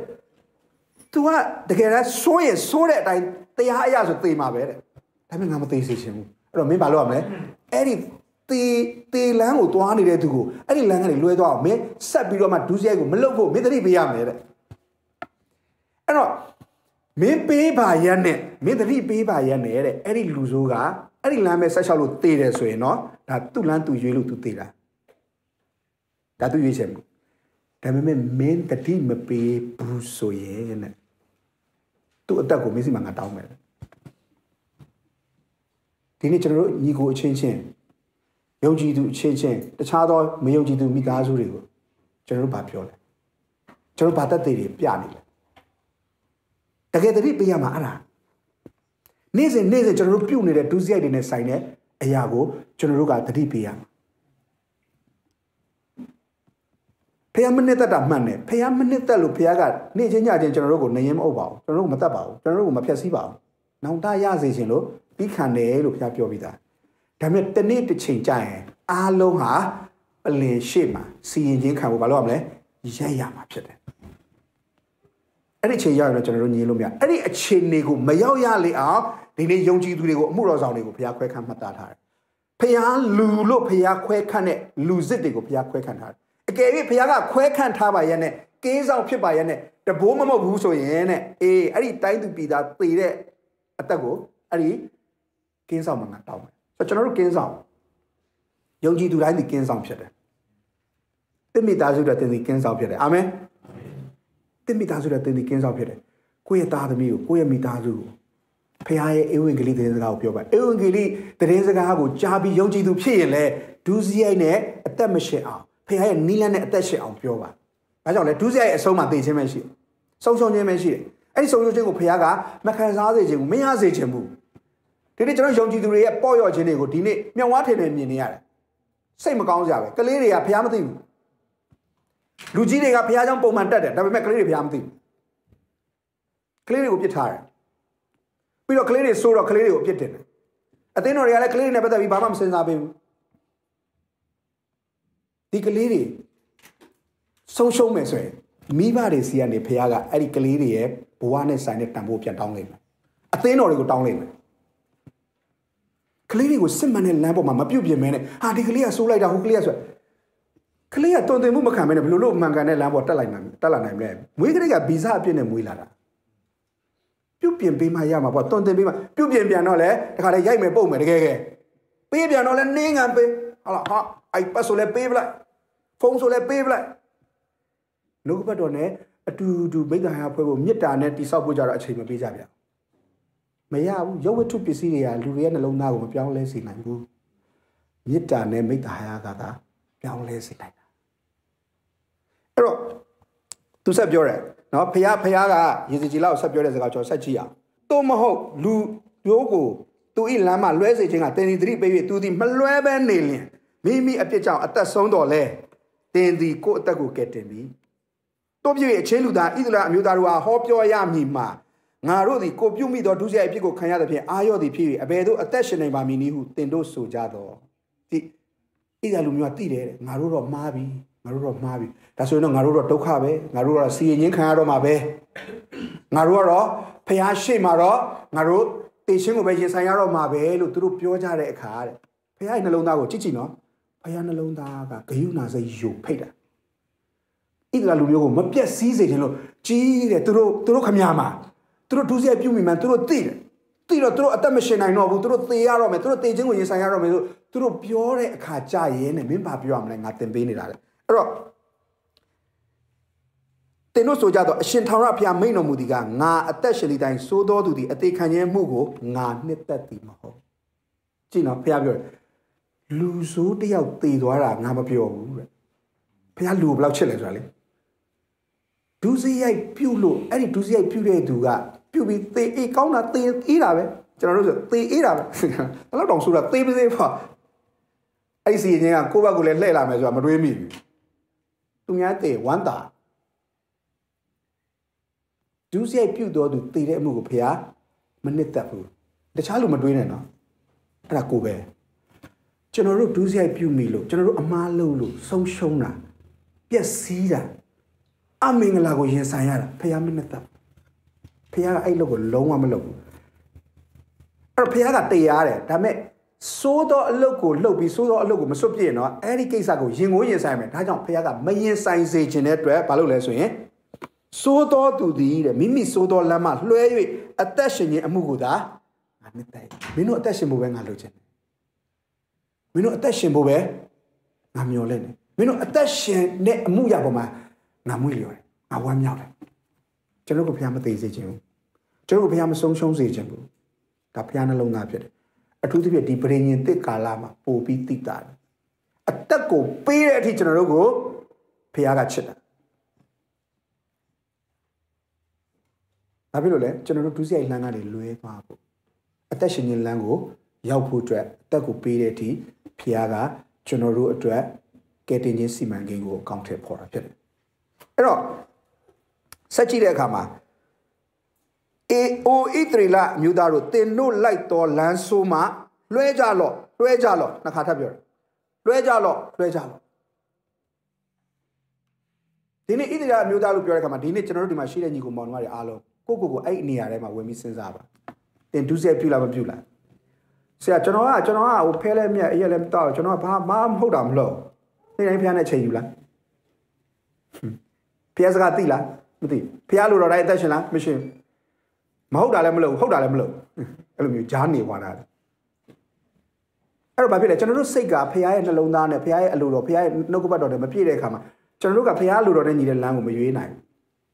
तू ကတကယ်တမ်းဆိုးရင်ဆိုးတဲ့အတိုင်းတရားအရဆိုသေမှာပဲတဲ့ဒါပေမဲ့ငါမသေစေချင်ဘူးအဲ့တော့မင်းဘာလုပ်ရမလဲအဲ့ဒီတေတေလန်းကိုသွားနေတဲ့သူကိုအဲ့ဒီလန်းကနေလွဲသွားအောင်မင်းဆက်ပြီးတော့မှဒူးစရိုက်ကိုမလုပ်ဖို့မင်းသတိပေးရမယ်တဲ့အဲ့တော့မင်းပေးပါရက်နဲ့မင်းသတိပေးပါရက်နဲ့တဲ့အဲ့ဒီလူဆိုးကအဲ့ဒီလမ်းပဲဆက်လျှောက်လို့တေးတယ်ဆိုရင်တော့ဒါသူ့လမ်းသူ့ရွေးလို့သူတေးတာဒါသူ့ရွေးချင်ဘူးဒါပေမဲ့မင်းသတိမပေးဘူးဆိုရင်တဲ့သူ့အသက်ကိုမင်းစီမှာငါတောင်းမယ်ဒီနေ့ကျွန်တော်တို့ညီကိုအချင်းချင်းယုံကြည်သူအချင်းချင်းတခြားသောမယုံကြည်သူမိသားစုတွေကိုကျွန်တော်တို့ဗာပြောလဲကျွန်တော်ဗာတတ်သေးတွေပြနေလဲတကယ်တတိပေးရမှာအဲ့ဒါနေ့စဉ်နေ့စဉ်ကျွန်တော်တို့ပြုတ်နေတဲ့ဒုစရိုက်တွေနဲ့ဆိုင်တဲ့အရာကိုကျွန်တော်တို့ကတတိပေးရမှာဖះမနစ်သက်တာမှန်တယ်ဖះမနစ်သက်လို့ဖះကနေ့ချင်းညချင်းကျွန်တော်တို့ကိုနေရင်မအုပ်ပါဘူးကျွန်တော်တို့မတတ်ပါဘူးကျွန်တော်တို့ကိုမဖြက်စီးပါဘူးနောင်တရစေခြင်းလို့ပြီးခံတယ်လို့ဖះပြောပြီးသားဒါပေမဲ့တနေ့တစ်ချိန်ကြာရင်အားလုံးဟာပလင်ရှေ့မှာစီရင်ချင်းခံဖို့ဘာလို့ရမလဲရက်ရမှာဖြစ်တယ်အဲ့ဒီအချိန်ရောက်ရင်တော့ကျွန်တော်တို့ညီလို့မရအဲ့ဒီအချိန်တွေကိုမရောက်ရလေအောင်ဒီနေ့ယုံကြည်သူတွေကိုအမှုတော်ဆောင်တွေကိုဘုရားခွဲခန့်မှတ်သားထားတယ်။ဘုရားလူလို့ဘုရားခွဲခန့်တဲ့လူစစ်တွေကိုဘုရားခွဲခန့်ထားတယ်။အကယ်၍ဘုရားကခွဲခန့်ထားပါရဲ့နဲ့ကင်းဆောင်ဖြစ်ပါရဲ့နဲ့တဘိုးမမဟုတ်ဘူးဆိုရင်နဲ့အေးအဲ့ဒီတိုင်းသူပြည်သားသေတဲ့အသက်ကိုအဲ့ဒီကင်းဆောင်မှာငါတောင်းမယ်။ဆိုတော့ကျွန်တော်တို့ကင်းဆောင်ယုံကြည်သူတိုင်းဒီကင်းဆောင်ဖြစ်တယ်။တင့်မိသားစုတွေတင်စီကင်းဆောင်ဖြစ်တယ်။အာမင်။င့်မိသားစုနဲ့တင်ဒီကင်းဆောင်ဖြစ်တယ်ကိုယ့်ရဲ့သားသမီးကိုကိုယ့်ရဲ့မိသားစုကိုဖခင်ရဲ့အေဝံဂေလိသတင်းစကားကိုပြောပါအေဝံဂေလိသတင်းစကားကိုကြားပြီးယုံကြည်သူဖြစ်ရင်လည်းဒုစရိုက်နဲ့အသက်မရှင်အောင်ဖခင်ရဲ့နိလန့်နဲ့အသက်ရှင်အောင်ပြောပါဒါကြောင့်လေဒုစရိုက်ရဲ့အဆုံးမှာသိခြင်းပဲရှိဆုံးရှုံးခြင်းပဲရှိတယ်အဲ့ဒီဆုံးရှုံးခြင်းကိုဖခင်ကမခံစားစေခြင်းဘူးမရစေခြင်းဘူးဒီနေ့ကျွန်တော်ယုံကြည်သူတွေရဲ့ပေါ့ရော့ခြင်းတွေကိုဒီနေ့မြောင်ဝါထင်နေမြင်နေရတယ်စိတ်မကောင်းကြပဲကလေးတွေကဖခင်မသိဘူးလူကြီးတွေကဘုရားကျောင်းပုံမှန်တက်တယ်ဒါပေမဲ့ကလေးတွေဘုရားမသိဘူးကလေးတွေကိုပြစ်ထားတယ်ပြီးတော့ကလေးတွေဆိုးတော့ကလေးတွေကိုပြစ်တင်တယ်အသင်းတော်တွေကလည်းကလေးတွေနဲ့ပတ်သက်ပြီးဘာမှမစဉ်းစားပေးဘူးဒီကလေးတွေဆုံးရှုံးမယ်ဆိုရင်မိဘတွေစီကနေဘုရားကအဲ့ဒီကလေးတွေရဲ့ဘဝနဲ့ဆိုင်တဲ့တန်ဖိုးပြန်တောင်းလိုက်မယ်အသင်းတော်တွေကိုတောင်းလိုက်မယ်ကလေးတွေကိုစစ်မှန်တဲ့လမ်းပေါ်မှာမပြုတ်ပြင်မဲနဲ့ဟာဒီကလေးကဆိုးလိုက်တာဟိုကလေးကဆိုကလေးကတုံတင်မှုမခံဘဲနဲ့ဘလို့လို့အမှန်ကန်တဲ့လမ်းပေါ်တက်လိုက်မှတက်လာနိုင်မလဲမွေးကလေးကဗီဇအပြည့်နဲ့မွေးလာတာပြုတ်ပြင်ပေးမှရမှာပေါ့တုံတင်ပေးမှပြုတ်ပြင်ပြန်တော့လဲတခါလဲရိုက်မယ်ပုတ်မယ်တကယ်ကဲပေးပြန်တော့လဲနင်းငံပေးဟုတ်လားဟာအိုက်ပတ်ဆိုလဲပေးပလိုက်ဖုန်းဆိုလဲပေးပလိုက်နှုတ်ပတ်တော်နဲ့အတူတူမိဂဟန်အဖွဲ့ကိုမေတ္တာနဲ့တိဆောက်ဖို့ကြတော့အချိန်မပေးကြပြန်မရဘူးရုပ်ဝတ္ထုပစ္စည်းတွေကလူတွေရဲ့နှလုံးသားကိုမပြောင်းလဲစေနိုင်ဘူးမေတ္တာနဲ့မိဂဟန်ကကပြောင်းလဲစေနိုင်အဲ့တော့သူဆက်ပြောတယ်နော်ဖះဖះကရေစကြည်လောက်ဆက်ပြောတဲ့စကားကျွန်တော်ဆက်ကြည့်ရအောင်သို့မဟုတ်လူတို့ကိုသူဤလမ်းမှာလွဲစေခြင်းကတင်ဒီသတိပေး၍သူသည်မလွဲဘဲနေလျင်မိမိအပြစ်ကြောင့်အသက်ဆုံးတော်လဲတင်ဒီကိုအသက်ကိုကယ်တင်ပြီတို့ပြည့်အချင်းလူသားဣသရေလအမျိုးသားတို့ဟာဟောပြောရမည်မှာငါတို့သည်ကိုပြုမိသောဒုစရိုက်အဖြစ်ကိုခံရသဖြင့်အာရော့သည်ဖြစ်၍အဘယ်သို့အသက်ရှင်နိုင်ပါမည်နည်းဟုတင်တို့ဆိုကြတော့ဒီဣသရေလလူမျိုးကတိတယ်တဲ့ငါတို့တော့မှားပြီငါတို့တော့မှားပြီဒါဆိုရင်တော့ငါတို့တော့ဒုက္ခပဲငါတို့ကတော့စီရင်ချင်းခံရတော့မှာပဲငါတို့ကတော့ဖះရှိမှာတော့ငါတို့တေရှင်းကိုပဲရင်ဆိုင်ရတော့မှာပဲလို့သူတို့ပြောကြတဲ့အခါတဲ့ဖះရဲ့နှလုံးသားကိုကြည့်ကြည့်နော်ဖះနှလုံးသားကဂယုဏစိတ်ယုံဖိတ်တာဣဒရာလူမျိုးကိုမပြက်စီးစေခြင်းလို့ကြီးတယ်သူတို့သူတို့ခမညာမှာသူတို့ဒုစရိုက်ပြုမိမှန်သူတို့သိတယ်သိတော့သူတို့အသက်မရှင်နိုင်တော့ဘူးသူတို့သေရတော့မယ်သူတို့သေခြင်းကိုရင်ဆိုင်ရတော့မယ်ဆိုသူတို့ပြောတဲ့အခါကြရဲနဲ့မင်းဘာပြောရမလဲငါတင်ပေးနေတာလေအဲ့တော့သင်တို့ဆိုကြတော့အရှင်ထာဝရဘုရားမိန့်တော်မူသည်ကငါအသက်ရှင်သည့်တိုင်သိုးတော်သူသည်အသေးခံခြင်းမှုကိုငါနှစ်သက်သည်မဟုတ်ကြည့်နော်ဘုရားပြောတယ်လူဆိုးတယောက်သေသွားတာငါမပြောဘူးတဲ့ဘုရားလူဘယ်လောက်ချစ်လဲဆိုတာလေဒူးစရိုက်ပြုတ်လို့အဲ့ဒီဒူးစရိုက်ပြုတ်တဲ့သူကပြုတ်ပြီးသေအေးကောင်းတာသေအေးတာပဲကျွန်တော်တို့ဆိုသေအေးတာပဲဘယ်လောက်တောင်ဆိုတာသေပစေးပါအဲ့ဒီစီရင်ကကိုယ့်ဘက်ကိုလည်းလှည့်လာမယ်ဆိုတာမတွေးမိဘူးသူများတည်ဝမ်းသာဒုစရိုက်ပြုတ်တော်သူတည်တဲ့အမှုကိုဖះမနစ်သက်ဘူးတခြားလူမတွေးနဲ့နော်အဲ့ဒါကိုပဲကျွန်တော်တို့ဒုစရိုက်ပြုတ်မိလို့ကျွန်တော်တို့အမားလုပ်လို့ဆုံးရှုံးတာပျက်စီးတာအမင်္ဂလာကိုရင်ဆိုင်ရတာဖះမနစ်သက်ဖះကအဲ့လုပ်ကိုလုံးဝမလုပ်ဘူးအဲ့တော့ဖះကတရားတယ်ဒါပေမဲ့ဆိုးသောအလုပ်ကိုလှုပ်ပြီးဆိုးသောအလုပ်ကိုမစွတ်ပြစ်ရင်တော့အဲ့ဒီကိစ္စကိုရင်ကိုရင်ဆိုင်မယ်ဒါကြောင့်ဖခင်ကမရင်ဆိုင်စေခြင်းတဲ့အတွက်ဘာလို့လဲဆိုရင်သိုးတော်သူသည်တဲ့မိမိသိုးတော်လမ်းမှာလွှဲ၍အသက်ရှင်ခြင်းအမှုကိုသာငါနှစ်တိုက်မင်းတို့အသက်ရှင်ဖို့ပဲငါလုပ်ခြင်းမင်းတို့အသက်ရှင်ဖို့ပဲငါမျှော်လင့်တယ်မင်းတို့အသက်ရှင်တဲ့အမှုရပေါ်မှာငါမွေ့လျော်တယ်ငါဝမ်းမြောက်တယ်ကျွန်တော်ကဘုရားမသိစေခြင်းဘူးကျွန်တော်ကဘုရားမဆုံးရှုံးစေခြင်းဘူးဒါဘုရားနှလုံးသားဖြစ်တယ်အထူးသဖြင့်ဒီပရိညင်တစ်ကာလမှာပို့ပြီးသိတာအသက်ကိုပေးတဲ့အထိကျွန်တော်တို့ကိုဖခင်ကချစ်တာဘာဖြစ်လို့လဲကျွန်တော်တို့ဒုစရိုက်လမ်းကနေလွဲသွားဖို့အသက်ရှင်ခြင်းလမ်းကို ရောက်ဖို့အတွက်အသက်ကိုပေးတဲ့အထိဖခင်ကကျွန်တော်တို့အတွက်ကယ်တင်ခြင်းစီမံကိန်းကိုအကောင့်ထဲပေါ်တာဖြစ်တယ်အဲ့တော့ဆက်ကြည့်တဲ့အခါမှာအေအိုဣသရေလမြို့သားတို့တင်တို့လိုက်တော်လမ်းဆိုးမှလွှဲကြလော့လွှဲကြလော့နှစ်ခါထပ်ပြောတယ်လွှဲကြလော့လွှဲကြလော့ဒီနေ့ဣသရေလမြို့သားလို့ပြောတဲ့အခါမှာဒီနေ့ကျွန်တော်တို့ဒီမှာရှိတဲ့ညီကိုမောင်တို့တွေအားလုံးကိုကိုကိုအဲ့နေရာထဲမှာဝင်ပြီးစဉ်းစားပါတင်ဒုစရိုက်ပြုလားမပြုလားဆရာကျွန်တော်ကကျွန်တော်ကဟိုဖဲလဲမြက်အရက်လဲမတောက်ကျွန်တော်ကဘာမှမဟုတ်တာမလို့နေ့တိုင်းဖះနဲ့ချိန်ယူလားဖះစကားသိလားမသိဖះလိုတော်တိုင်းအသက်ရှင်လားမရှင်မဟုတ်တာလည်းမလုပ်ဟုတ်တာလည်းမလုပ်အဲ့လိုမျိုးကြားနေသွားတာအဲ့တော့ဘာဖြစ်လဲကျွန်တော်တို့စိတ်ကဖရားရဲ့နှလုံးသားနဲ့ဖရားရဲ့အလိုတော်ဖရားရဲ့နှုတ်ကပတ်တော်နဲ့မပြည့်တဲ့အခါမှာကျွန်တော်တို့ကဖရားအလိုတော်နဲ့ညီတဲ့လမ်းကိုမရွေးနိုင်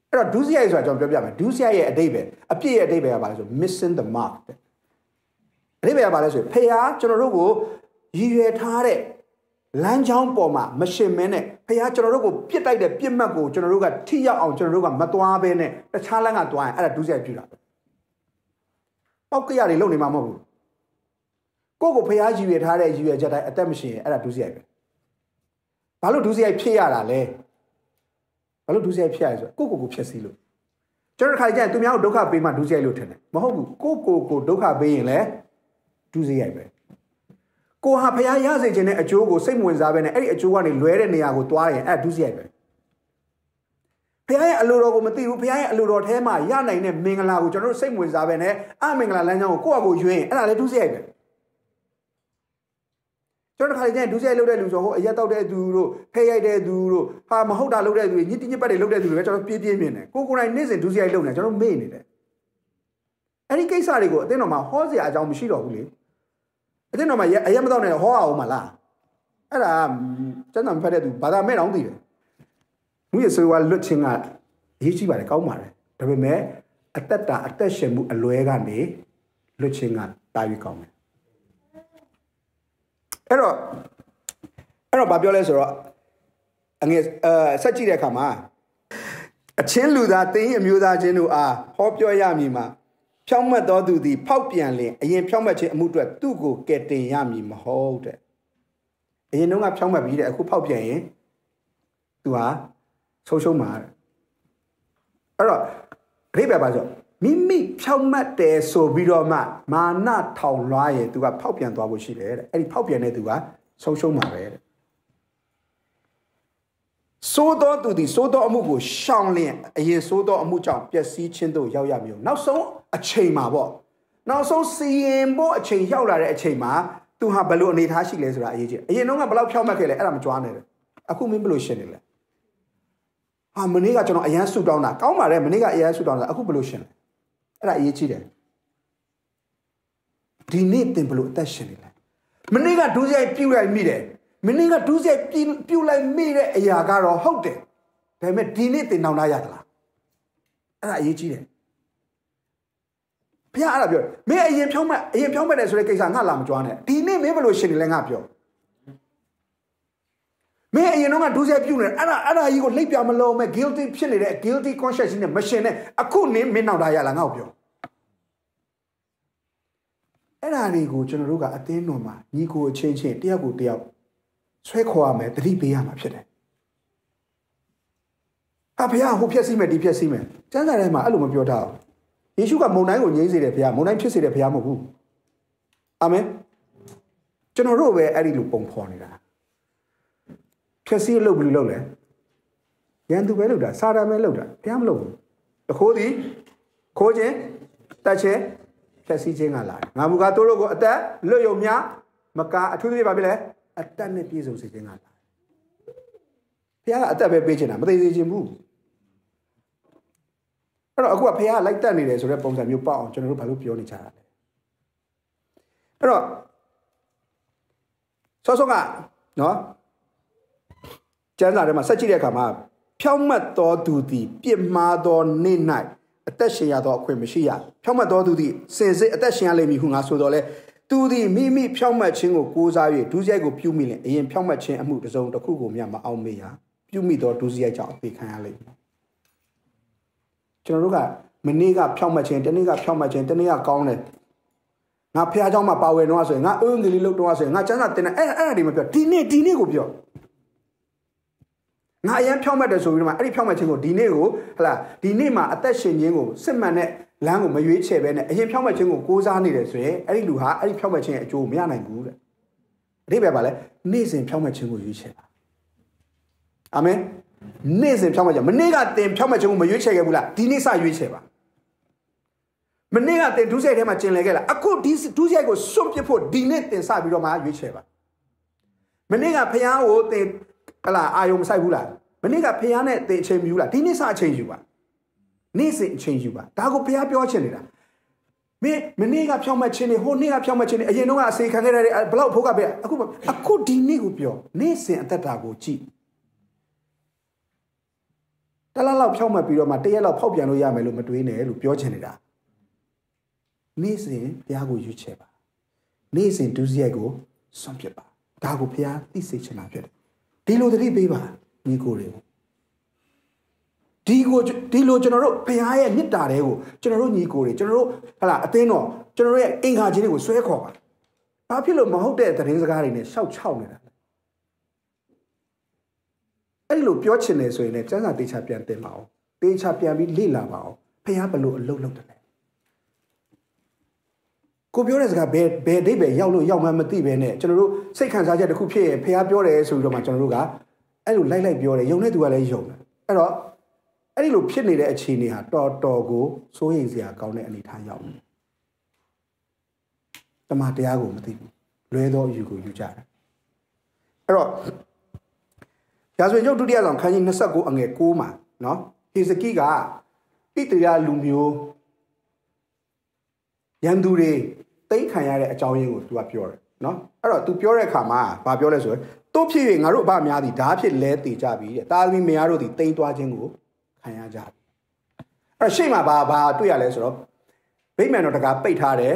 ဘူးအဲ့တော့ဒုစရိုက်ဆိုတာကျွန်တော်ပြောပြမယ်ဒုစရိုက်ရဲ့အတိတ်ပဲအပြည့်ရဲ့အတိတ်ပဲကဘာလဲဆို missing the mark အတိတ်ပဲကဘာလဲဆိုဖရားကျွန်တော်တို့ကိုရည်ရွယ်ထားတဲ့လမ်းကြောင်းပေါ်မှာမရှင်မင်းနဲ့ဖခင်ကျွန်တော်တို့ကိုပြစ်တိုက်တဲ့ပြစ်မှတ်ကိုကျွန်တော်တို့ကထိရောက်အောင်ကျွန်တော်တို့ကမသွားဘဲနဲ့တခြားလမ်းကသွားရင်အဲ့ဒါဒုစရိုက်ပြုတာပဲပောက်ကရတွေလုံနေမှာမဟုတ်ဘူးကိုကိုဖျားရည်ရထားတဲ့ရည်ရချက်တိုင်းအသက်မရှင်ရင်အဲ့ဒါဒုစရိုက်ပဲဘာလို့ဒုစရိုက်ဖြစ်ရတာလဲဘာလို့ဒုစရိုက်ဖြစ်ရလဲဆိုတော့ကိုကိုကိုဖြစ်စီလို့ကျွန်တော်ခါကြရင်သူများကိုဒုက္ခပေးမှဒုစရိုက်လို့ထင်တယ်မဟုတ်ဘူးကိုကိုကိုဒုက္ခပေးရင်လည်းဒုစရိုက်ပဲကိုဟာဖျားရစေခြင်းတဲ့အကျိုးကိုစိတ်ဝင်စားပဲနဲ့အဲ့ဒီအကျိုးကနေလွဲတဲ့နေရာကိုသွားရင်အဲ့ဒုစရိုက်ပဲဘုရားရဲ့အလိုတော်ကိုမသိဘူးဘုရားရဲ့အလိုတော်ထဲမှာရနိုင်တဲ့မင်္ဂလာကိုကျွန်တော်တို့စိတ်ဝင်စားပဲနဲ့အမင်္ဂလာလမ်းကြောင်းကိုကိုယ့်အကိုယွင်းအဲ့ဒါလည်းဒုစရိုက်ပဲကျွန်တော်တခါကျရင်ဒုစရိုက်လုပ်တဲ့လူဆိုဟိုအရက်တောက်တဲ့သူတို့ဖဲရိုက်တဲ့သူတို့ဟာမဟုတ်တာလုပ်တဲ့သူတွေညစ်တိညစ်ပတ်တွေလုပ်တဲ့သူတွေပဲကျွန်တော်ပြေးပြေးမြင်တယ်ကိုကိုယ်တိုင်နေ့စဉ်ဒုစရိုက်လုပ်နေကျွန်တော်မေ့နေတယ်အဲ့ဒီကိစ္စတွေကိုအတင်းတော်မှာဟောစရာအကြောင်းမရှိတော့ဘူးလေအတင်းတော်မှာအရက်မတော့နဲ့ဟောအောင်မလားအဲ့ဒါကျန်တာမဖတ်တဲ့သူဘာသာမဲ့တော့သိတယ်မှုရဆိုးဝါးလွတ်ခြင်းကအရေးကြီးပါတယ်ကောင်းပါတယ်ဒါပေမဲ့အသက်တာအသက်ရှင်မှုအလွဲကနေလွတ်ခြင်းကတာ၍ကောင်းတယ်အဲ့တော့အဲ့တော့ဘာပြောလဲဆိုတော့အငယ်အဲဆက်ကြည့်တဲ့အခါမှာအချင်းလူသားတင်းအမျိုးသားချင်းတို့အားဟောပြောရမည်မှာဖြောင့်မတ်တော်သူသည်ဖောက်ပြန်လင်အရင်ဖြောင့်မတ်ခြင်းအမှုအတွက်သူ့ကိုကယ်တင်ရမည်မဟုတ်တဲ့အရင်တုန်းကဖြောင့်မတ်ပြီးတဲ့အခုဖောက်ပြန်ရင်သူဟာဆုံးရှုံးမှာတဲ့အဲ့တော့အဓိပ္ပာယ်ပါဆိုမိမိဖြောက်မှတ်တယ်ဆိုပြီးတော့မှမာနထောင်လွှားရင်သူကဖောက်ပြန်သွားဖို့ရှိတယ်တဲ့အဲ့ဒီဖောက်ပြန်တဲ့သူကဆုံးရှုံးမှာပဲတဲ့သိုးသောသူသည်သိုးသောအမှုကိုရှောင်လျင်အရင်သိုးသောအမှုကြောင့်ပျက်စီးခြင်းတို့ရောက်ရမည်။နောက်ဆုံးအချိန်မှာပေါ့။နောက်ဆုံးစီရင်ဖို့အချိန်ရောက်လာတဲ့အချိန်မှာသူဟာဘယ်လိုအနေထားရှိလဲဆိုတာအရေးကြီးတယ်။အရင်တော့ကဘယ်လောက်ဖြောက်မှတ်ခဲ့လဲအဲ့ဒါမကြွားနေတယ်။အခုမင်းဘယ်လိုရှင်းနေလဲဟာမနေ့ကကျွန်တော်အရန်ဆူတောင်းတာကောင်းပါတယ်မနေ့ကအရန်ဆူတောင်းတာအခုဘယ်လိုရှင်လဲအဲ့ဒါအရေးကြီးတယ်ဒီနေ့သင်ဘယ်လိုအသက်ရှင်နေလဲမနေ့ကဒုစရိုက်ပြုတ်လိုက်မိတယ်မနေ့ကဒုစရိုက်ပြုတ်လိုက်မိတဲ့အရာကတော့ဟုတ်တယ်ဒါပေမဲ့ဒီနေ့သင်နောက်လာရသလားအဲ့ဒါအရေးကြီးတယ်ဘုရားအဲ့ဒါပြောမင်းအရင်ဖြောင်းမဲ့အရင်ဖြောင်းမဲ့တယ်ဆိုတဲ့ကိစ္စငါလာမကြွားနဲ့ဒီနေ့မင်းဘယ်လိုရှင်နေလဲငါပြောမင်းအရင်တော့ဒုစရိုက်ပြုတ်နေအဲ့ဒါအဲ့ဒါကြီးကိုလိပ်ပြမလို့မဲ့ guilty ဖြစ်နေတဲ့ guilty conscience နဲ့မရှင်နဲ့အခုနင်းမင်းနောက်လာရလားငါ့ကိုပြောအဲ့ဒါတွေကိုကျွန်တော်တို့ကအသင်းတော်မှာညီကိုအချင်းချင်းတယောက်ကိုတယောက်ဆွဲခေါ်ရမယ်တတိပေးရမှာဖြစ်တယ်ဟာဘုရားဟိုဖြက်စီးမယ်ဒီဖြက်စီးမယ်ကျမ်းစာထဲမှာအဲ့လိုမပြောထားဘူးယေရှုကမုန်တိုင်းကိုငြိမ်းစေတယ်ဘုရားမုန်တိုင်းဖြစ်စေတယ်ဘုရားမဟုတ်ဘူးအာမင်ကျွန်တော်တို့ပဲအဲ့ဒီလိုပုံဖော်နေတာဖြက်စီးအလုပ်ဘယ်လိုလုပ်လဲရန်သူပဲလုပ်တာစာတန်ပဲလုပ်တာတရားမလုပ်ဘူးတခိုးသည်ခိုးခြင်းတတ်ခြင်းဖြက်စီးခြင်းကလာငါမူကားတို့တို့ကိုအသက်လွတ်ယုံများမကားအထူးသဖြင့်ဘာဖြစ်လဲအသက်နဲ့ပြည့်စုံစေခြင်းကလာဘုရားကအသက်ပဲပေးခြင်းတာမသိစေခြင်းဘူးအဲ့တော့အခုကဘုရားကလိုက်တက်နေတယ်ဆိုတဲ့ပုံစံမျိုးပေါက်အောင်ကျွန်တော်တို့ဘာလို့ပြောနေကြတာလဲအဲ့တော့ဆောဆောကနော်ကျမ်းစာထဲမှာဆက်ကြည့်တဲ့အခါမှာဖြောင့်မတ်သောသူသည်ပြစ်မှားသောနေ့၌အသက်ရှင်ရသောအခွင့်မရှိရဖြောင့်မတ်သောသူသည်စင်စစ်အသက်ရှင်ရလိမ့်မည်ဟုငါဆိုတော်လဲသူသည်မိမိဖြောင့်မတ်ခြင်းကိုကိုးစား၍ဒုစရိုက်ကိုပြုမိလျင်အရင်ဖြောင့်မတ်ခြင်းအမှုတစ်စုံတစ်ခုကိုမျှမအောင်မေ့ရပြုမိသောဒုစရိုက်ကြောင့်အပေခံရလိမ့်မည်ကျွန်တော်တို့ကမနေ့ကဖြောင့်မတ်ခြင်းတနေ့ကဖြောင့်မတ်ခြင်းတနေ့ကကောင်းတယ်ငါဖះเจ้าမှာပါဝင်တော့ဆိုရင်ငါအုံးကလေးလုတ်တော့ဆိုရင်ငါကျမ်းစာတင်တယ်အဲ့အဲ့ဒီမပြောဒီနေ့ဒီနေ့ကိုပြောငါအရန်ဖြောင်းမှတ်တယ်ဆိုပြီးတော့အဲ့ဒီဖြောင်းမှတ်ခြင်းကိုဒီနေ့ကိုဟလာဒီနေ့မှာအသက်ရှင်ခြင်းကိုစစ်မှန်တဲ့လမ်းကိုမရွေးချယ်ဘဲနဲ့အရင်ဖြောင်းမှတ်ခြင်းကိုကိုးစားနေတယ်ဆိုရင်အဲ့ဒီလူဟာအဲ့ဒီဖြောင်းမှတ်ခြင်းရဲ့အကျိုးမရနိုင်ဘူးတဲ့အတိပ္ပယ်ပါလဲနေ့စဉ်ဖြောင်းမှတ်ခြင်းကိုရွေးချယ်ပါအာမင်နေ့စဉ်ဖြောင်းမှတ်ခြင်းမနေ့ကတင်ဖြောင်းမှတ်ခြင်းကိုမရွေးချယ်ခဲ့ဘူးလားဒီနေ့စရွေးချယ်ပါမနေ့ကတင်ဒုစရိုက်ထဲမှာကျင်လည်ခဲ့လားအခုဒီဒုစရိုက်ကိုစွန့်ပစ်ဖို့ဒီနေ့တင်စပြီးတော့မှရွေးချယ်ပါမနေ့ကဖျားကိုတင်ဟလာအာယုံမဆိုင်ဘူးလားမနေ့ကဖះနဲ့တင်အချိန်မယူလားဒီနေ့စအချိန်ယူပါ နေ့စဉ်အချိန်ယူပါဒါကိုဖះပြောချင်နေတာမင်းမနေ့ကဖြောင်းမှတ်ခြင်းနေဟိုနေ့ကဖြောင်းမှတ်ခြင်းနေအရင်တော့အစေခံခဲ့တဲ့ဘလောက်ဖို့ကပဲအခုအခုဒီနေ့ကိုပြောနေ့စဉ်အသက်တာကိုကြည့်တလားလောက်ဖြောင်းမှတ်ပြီးတော့မှတရက်လောက်ဖောက်ပြန်လို့ရမယ်လို့မတွေးနဲ့လို့ပြောချင်နေတာနေ့စဉ်ဘုရားကိုယူချဲပါနေ့စဉ်ဒုစရိုက်ကိုစွန့်ပစ်ပါဒါကိုဘုရားသိစေချင်တာဖြစ်တယ်ဒီလိုတတိပေးပါညီကိုတွေကိုဒီကိုဒီလိုကျွန်တော်တို့ဘုရားရဲ့မေတ္တာတွေကိုကျွန်တော်တို့ညီကိုတွေကျွန်တော်တို့ဟလာအသင်းတော်ကျွန်တော်ရဲ့အင်္ဂါချင်းတွေကိုဆွဲခေါ်ပါဘာဖြစ်လို့မဟုတ်တဲ့သတင်းစကားတွေနဲ့ရှောက်ချောက်နေတာအဲ့လိုပြောချင်တယ်ဆိုရင်လည်းစံစာတေချာပြန်တင်ပါအောင်တေချာပြန်ပြီးလေ့လာပါအောင်ဘုရားဘလို့အလုပ်လုပ်တယ်ကိုပြောတဲ့စကားဘယ်ဘယ်အဓိပ္ပာယ်ရောက်လို့ရောက်မှမသိပဲနဲ့ကျွန်တော်တို့စိတ်ခံစားချက်တစ်ခုဖြစ်ရင်ဖះပြောတယ်ဆိုပြီးတော့မှကျွန်တော်တို့ကအဲ့လိုလိုက်လိုက်ပြောတယ်ယုံတဲ့သူကလည်းယုံတယ်အဲ့တော့အဲ့ဒီလိုဖြစ်နေတဲ့အခြေအနေဟာတော်တော်ကိုစိုးရိမ်စရာကောင်းတဲ့အနေအထားရောက်နေတယ်တမန်တရားကိုမသိဘူးလွဲသောအယူကိုယူကြတယ်အဲ့တော့ရာဇဝင်ရုပ်ဒုတိယဆောင်ခန်းကြီး29အငယ်6မှာနော်ဟေဇကိကဣတရာလူမျိုးရန်သူတွေသိမ်းခံရတဲ့အကြောင်းရင်းကိုသူကပြောတယ်နော်အဲ့တော့ तू ပြောတဲ့အခါမှာဘာပြောလဲဆိုရင်တို့ဖြစ်၍ငါတို့အဘများသည်ဓာဖြစ်လဲတည်ကြပြီတဲ့တာသမီမယားတို့သည်တိမ်သွားခြင်းကိုခံရကြပြီအဲ့တော့ရှေ့မှာဘာဘာတွေ့ရလဲဆိုတော့ဗိမာန်တော်တကာပိတ်ထားတယ်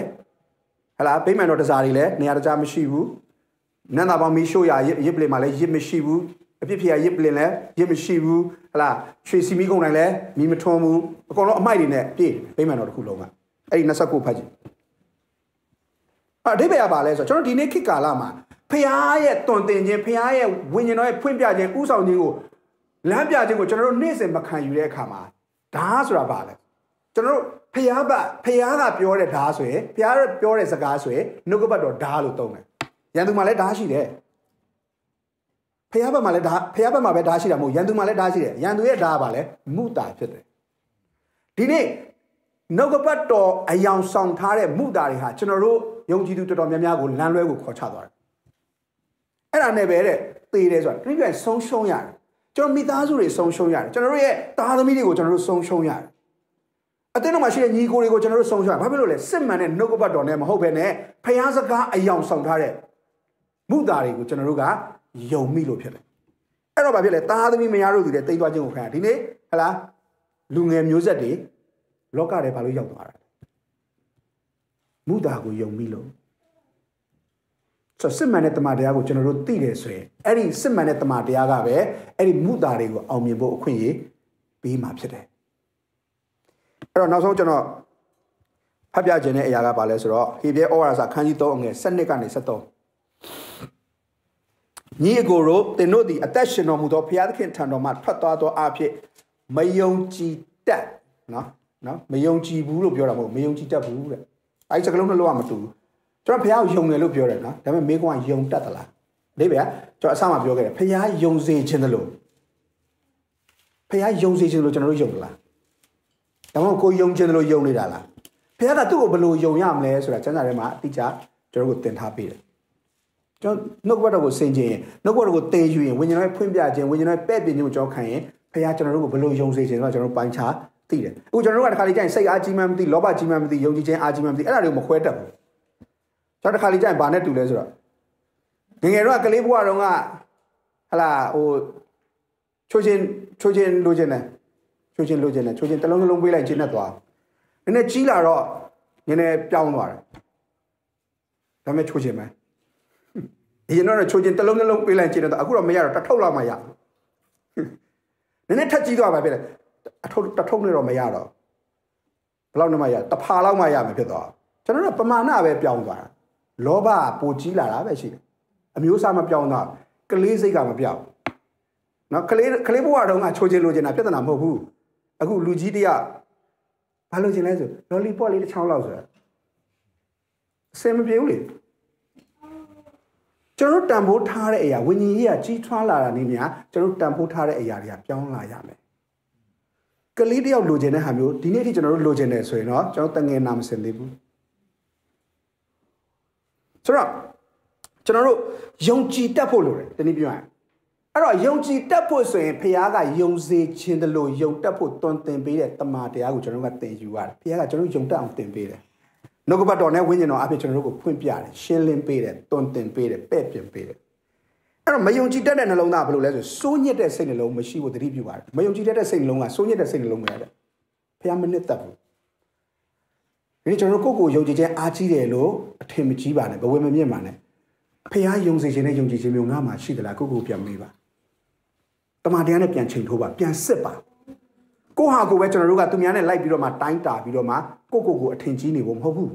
ဟလာဗိမာန်တော်တစားတွေလည်းနေရာတကြားမရှိဘူးနန္ဒဘောင်မီရှိုးရရစ်ပလင်မှာလည်းရစ်မရှိဘူးအဖြစ်ဖြစ်ရရစ်ပလင်လည်းရစ်မရှိဘူးဟလာချွေစီမီကုန်တိုင်းလည်းမီမထွန်းဘူးအကုန်လုံးအမိုက်တွေနဲ့ပြည့်ဗိမာန်တော်တစ်ခုလုံးကအဲ့ဒီ29ဖတ်ကြည့်အဓိပ္ပာယ်ကဘာလဲဆိုတော့ကျွန်တော်ဒီနေ့ခေတ်ကာလမှာဖះရဲ့တွင်တင်ခြင်းဖះရဲ့ဝိညာဉ်တော်ရဲ့ဖွင့်ပြခြင်းဥဆောင်ခြင်းကိုလမ်းပြခြင်းကိုကျွန်တော်တို့နေ့စဉ်မခံယူတဲ့အခါမှာဒါဆိုတာဘာလဲကျွန်တော်တို့ဖះဘဖះကပြောတဲ့ဒါဆိုရင်ဖះပြောတဲ့စကားဆိုရင်နှုတ်ကပတ်တော်ဒါလို့သုံးတယ်ရန်သူမှာလည်းဒါရှိတယ်ဖះဘက်မှာလည်းဒါဖះဘက်မှာပဲဒါရှိတာမဟုတ်ရန်သူမှာလည်းဒါရှိတယ်ရန်သူရဲ့ဒါကဘာလဲမုတာဖြစ်တယ်ဒီနေ့နှုတ်ကပတ်တော်အယောင်ဆောင်ထားတဲ့မုတာတွေဟာကျွန်တော်တို့ယုံကြည်သူတော်တော်များများကိုလမ်းလွဲကိုခေါ်ချသွားတယ်။အဲ့ဒါနဲ့ပဲတဲ့သေတယ်ဆိုတာပြည့်ပြည့်ဆုံးရှုံးရတယ်။ကျွန်တော်မိသားစုတွေဆုံးရှုံးရတယ်။ကျွန်တော်တို့ရဲ့သားသမီးတွေကိုကျွန်တော်တို့ဆုံးရှုံးရတယ်။အတင်းတော်မှာရှိတဲ့ညီကိုတွေကိုကျွန်တော်တို့ဆုံးရှုံးရတယ်။ဘာဖြစ်လို့လဲစစ်မှန်တဲ့နှုတ်ကပတ်တော်နဲ့မဟုတ်ဘဲနဲ့ဖျားစကားအယောင်ဆောင်ထားတဲ့မူသားတွေကိုကျွန်တော်တို့ကယုံမိလို့ဖြစ်တယ်။အဲ့တော့ဘာဖြစ်လဲသားသမီးမယားတို့တွေတိတ်သွားခြင်းကိုခံရဒီနေ့ဟလားလူငယ်မျိုးဆက်တွေလောကထဲဘာလို့ရောက်သွားတာမူတာကိုယုံပြီလို့ဆိုစစ်မှန်တဲ့တမန်တရားကိုကျွန်တော်တို့သိတယ်ဆိုရင်အဲ့ဒီစစ်မှန်တဲ့တမန်တရားကပဲအဲ့ဒီမူတာတွေကိုအောင်မြင်ဖို့အခွင့်အရေးပေးမှာဖြစ်တယ်အဲ့တော့နောက်ဆုံးကျွန်တော်ဖတ်ပြခြင်းတဲ့အရာကဘာလဲဆိုတော့ဟေပြဲဩဝါဒစာခန်းကြီး3အငယ်7ကနေ73ညီအကိုတို့သင်တို့သည်အသက်ရှင်တော်မူသောဘုရားသခင်ထံတော်မှထွက်သွားသောအဖြစ်မယုံကြည်တတ်နော်နော်မယုံကြည်ဘူးလို့ပြောတာမဟုတ်မယုံကြည်တတ်ဘူးတဲ့အဲဒီစကလုံးနှလုံးကမတူဘူးကျွန်တော်ဘုရားကိုယုံတယ်လို့ပြောတယ်နော်ဒါပေမဲ့မိကွန်းကယုံတတ်သလားအဓိပ္ပာယ်ကျွန်တော်အစမှပြောခဲ့တယ်ဘုရားယုံစေခြင်းတလို့ဘုရားယုံစေခြင်းလို့ကျွန်တော်တို့ယုံသလားဒါမှမဟုတ်ကိုယုံခြင်းတလို့ယုံနေတာလားဘုရားကသူ့ကိုဘယ်လိုယုံရမလဲဆိုတာစံစာထဲမှာအတိအကျကျွန်တော်တို့ကိုသင်ထားပေးတယ်ကျွန်တော်နှုတ်ဘတ်တော်ကိုဆင်ခြင်ရင်နှုတ်ဘတ်တော်ကိုသိယူရင်ဝိညာဉ်တော်ရဲ့ဖွင့်ပြခြင်းဝိညာဉ်တော်ရဲ့ပဲ့ပြင်ခြင်းကိုကြောက်ခံရင်ဘုရားကျွန်တော်တို့ကိုဘယ်လိုယုံစေခြင်းဆိုတာကျွန်တော်တို့ပိုင်းခြားသိတယ်အခုကျွန်တော်တို့ကတစ်ခါလေကြာရင်စိတ်အားကြီးမှန်းမသိလောဘကြီးမှန်းမသိယုံကြည်ခြင်းအားကြီးမှန်းမသိအဲ့ဒါတွေမခွဲတတ်ဘူးကျွန်တော်တစ်ခါလေကြာရင်ဘာနဲ့တူလဲဆိုတော့ငငယ်တော့ကလေးဘဝတုန်းကဟလာဟိုချိုးချင်းချိုးချင်းလိုချင်တယ်ချိုးချင်းလိုချင်တယ်ချိုးချင်းတလုံးလုံးပေးလိုက်ချင်းနဲ့သွားနည်းနည်းကြီးလာတော့နည်းနည်းပြောင်းသွားတယ်ဒါမဲ့ချိုးချင်းပဲဒီကျွန်တော်တို့ချိုးချင်းတလုံးလုံးပေးလိုက်ချင်းနဲ့သွားအခုတော့မရတော့တထုတ်လောက်မှရနည်းနည်းထက်ကြီးသွားပါပဲလေအထုပ်တထုပ်နဲ့တော့မရတော့ဘလောက်နဲ့မှရတဖာလောက်မှရမှာဖြစ်သွားကျွန်တော်တို့ပမာဏပဲပြောင်းသွားတာလောဘပိုကြီးလာတာပဲရှိတယ်အမျိုးအစားမပြောင်းတာကလေးစိတ်ကမပြောင်းနော်ကလေးကလေးဘဝတုန်းကချိုးချင်လိုချင်တာပြဿနာမဟုတ်ဘူးအခုလူကြီးတရဘာလို့ချင်လဲဆိုလော်လီပေါ့လေးတစ်ချောင်းလောက်ဆိုတာအစင်မပြေဘူးလေကျွန်တော်တန်ဖိုးထားတဲ့အရာဝิญญီကြီးကကြီးထွားလာတာနေမြကျွန်တော်တန်ဖိုးထားတဲ့အရာတွေကပြောင်းလာရမယ်ကလေးတယောက်လိုချင်တဲ့ဟာမျိုးဒီနေ့အထိကျွန်တော်တို့လိုချင်တယ်ဆိုရင်တော့ကျွန်တော်တငယ်နာမစင်သေးဘူးဆိုတော့ကျွန်တော်တို့ယုံကြည်တတ်ဖို့လိုတယ်တနည်းပြောရရင်အဲ့တော့ယုံကြည်တတ်ဖို့ဆိုရင်ဖခင်ကယုံစေခြင်းတလို့ယုံတတ်ဖို့တွင်တင်ပေးတဲ့တမန်တရားကိုကျွန်တော်တို့ကသင်ယူရတယ်ဖခင်ကကျွန်တော်တို့ယုံတတ်အောင်သင်ပေးတယ်နှုတ်ကပတ်တော်နဲ့ဝိညာဉ်တော်အဖြစ်ကျွန်တော်တို့ကိုဖွင့်ပြတယ်ရှင်းလင်းပေးတယ်တွင်တင်ပေးတယ်ပဲ့ပြင်ပေးတယ်အဲ့တော့မယုံကြည်တတ်တဲ့နှလုံးသားကဘယ်လိုလဲဆိုစိုးညစ်တဲ့စိတ်နှလုံးမရှိဘူးသတိပြုပါတယ်မယုံကြည်တတ်တဲ့စိတ်နှလုံးကစိုးညစ်တဲ့စိတ်နှလုံးပဲတဲ့ဖះမနစ်တတ်ဘူးဒီကျွန်တော်တို့ကိုယ့်ကိုယုံကြည်ခြင်းအားကြီးတယ်လို့အထင်မကြီးပါနဲ့ဘဝမမြင့်ပါနဲ့ဖះယုံစေခြင်းနဲ့ယုံကြည်ခြင်းမျိုးငါမှရှိသလားကိုယ့်ကိုပြန်မေးပါတမန်တရားနဲ့ပြန်ချိန်ထိုးပါပြန်စစ်ပါကိုဟာကိုပဲကျွန်တော်တို့ကသူများနဲ့လိုက်ပြီးတော့မှတိုင်းတာပြီးတော့မှကိုကိုကိုအထင်ကြီးနေဖို့မဟုတ်ဘူး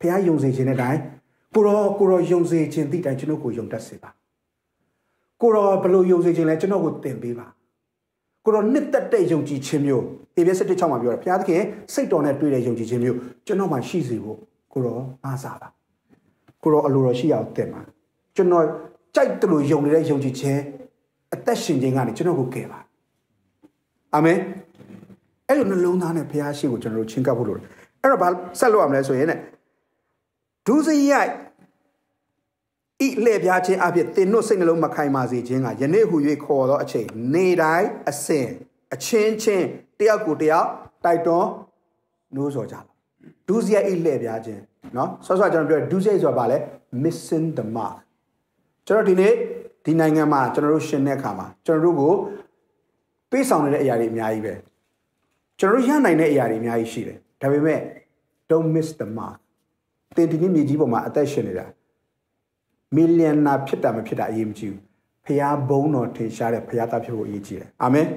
ဖះယုံစေခြင်းတဲ့အတိုင်းကိုရောကိုရောယုံစေခြင်းတဲ့အတိုင်းကျွန်တော်ကိုယုံတတ်စေပါကိုတော်ဘလို့ယုံကြည်ခြင်းလဲကျွန်တော်ကိုသင်ပေးပါကိုတော်နှစ်သက်တဲ့ယုံကြည်ခြင်းမျိုးအေဘ7:6မှာပြောတာဘုရားသခင်စိတ်တော်နဲ့တွေ့တဲ့ယုံကြည်ခြင်းမျိုးကျွန်တော်မှာရှိစေဖို့ကိုတော်အားစားပါကိုတော်အလိုတော်ရှိရအောင်သင်ပါကျွန်တော်ကြိုက်တယ်လို့ယုံနေတဲ့ယုံကြည်ခြင်းအသက်ရှင်ခြင်းကနေကျွန်တော်ကိုကယ်ပါအာမင်အဲ့လိုနှလုံးသားနဲ့ဘုရားရှိခိုးကျွန်တော်တို့ချင်းကပ်ဖို့လိုတယ်အဲ့တော့ဘာဆက်လုပ်ရမလဲဆိုရင်ဒုစရိုက်ဤလှည့်ပြားခြင်းအဖြစ်သင်တို့စိတ်နှလုံးမခိုင်ပါစေခြင်းကယနေ့ဟူ၍ခေါ်သောအချိန်နေတိုင်းအစဉ်အချင်းချင်းတယောက်ကိုတယောက်တိုက်တွန်းနှိုးဆော်ကြပါဒုစရိုက်ဤလှည့်ပြားခြင်းเนาะဆော့ဆော့ကျွန်တော်ပြောဒုစရိုက်ဆိုတာဗာလဲ missing the mark ကျွန်တော်ဒီနေ့ဒီနိုင်ငံမှာကျွန်တော်တို့ရှင်တဲ့အခါမှာကျွန်တော်တို့ကိုပေးဆောင်နေတဲ့အရာတွေအများကြီးပဲကျွန်တော်တို့ရနိုင်တဲ့အရာတွေအများကြီးရှိတယ်ဒါပေမဲ့ don't miss the mark သင်ဒီနေ့မြေကြီးပေါ်မှာအသက်ရှင်နေတာမီလီယံနာဖြစ်တာမဖြစ်တာအရေးမကြီးဘူး။ဖရားဘုံတော်ထင်ရှားတဲ့ဖရားသားဖြစ်ဖို့အရေးကြီးတယ်။အာမင်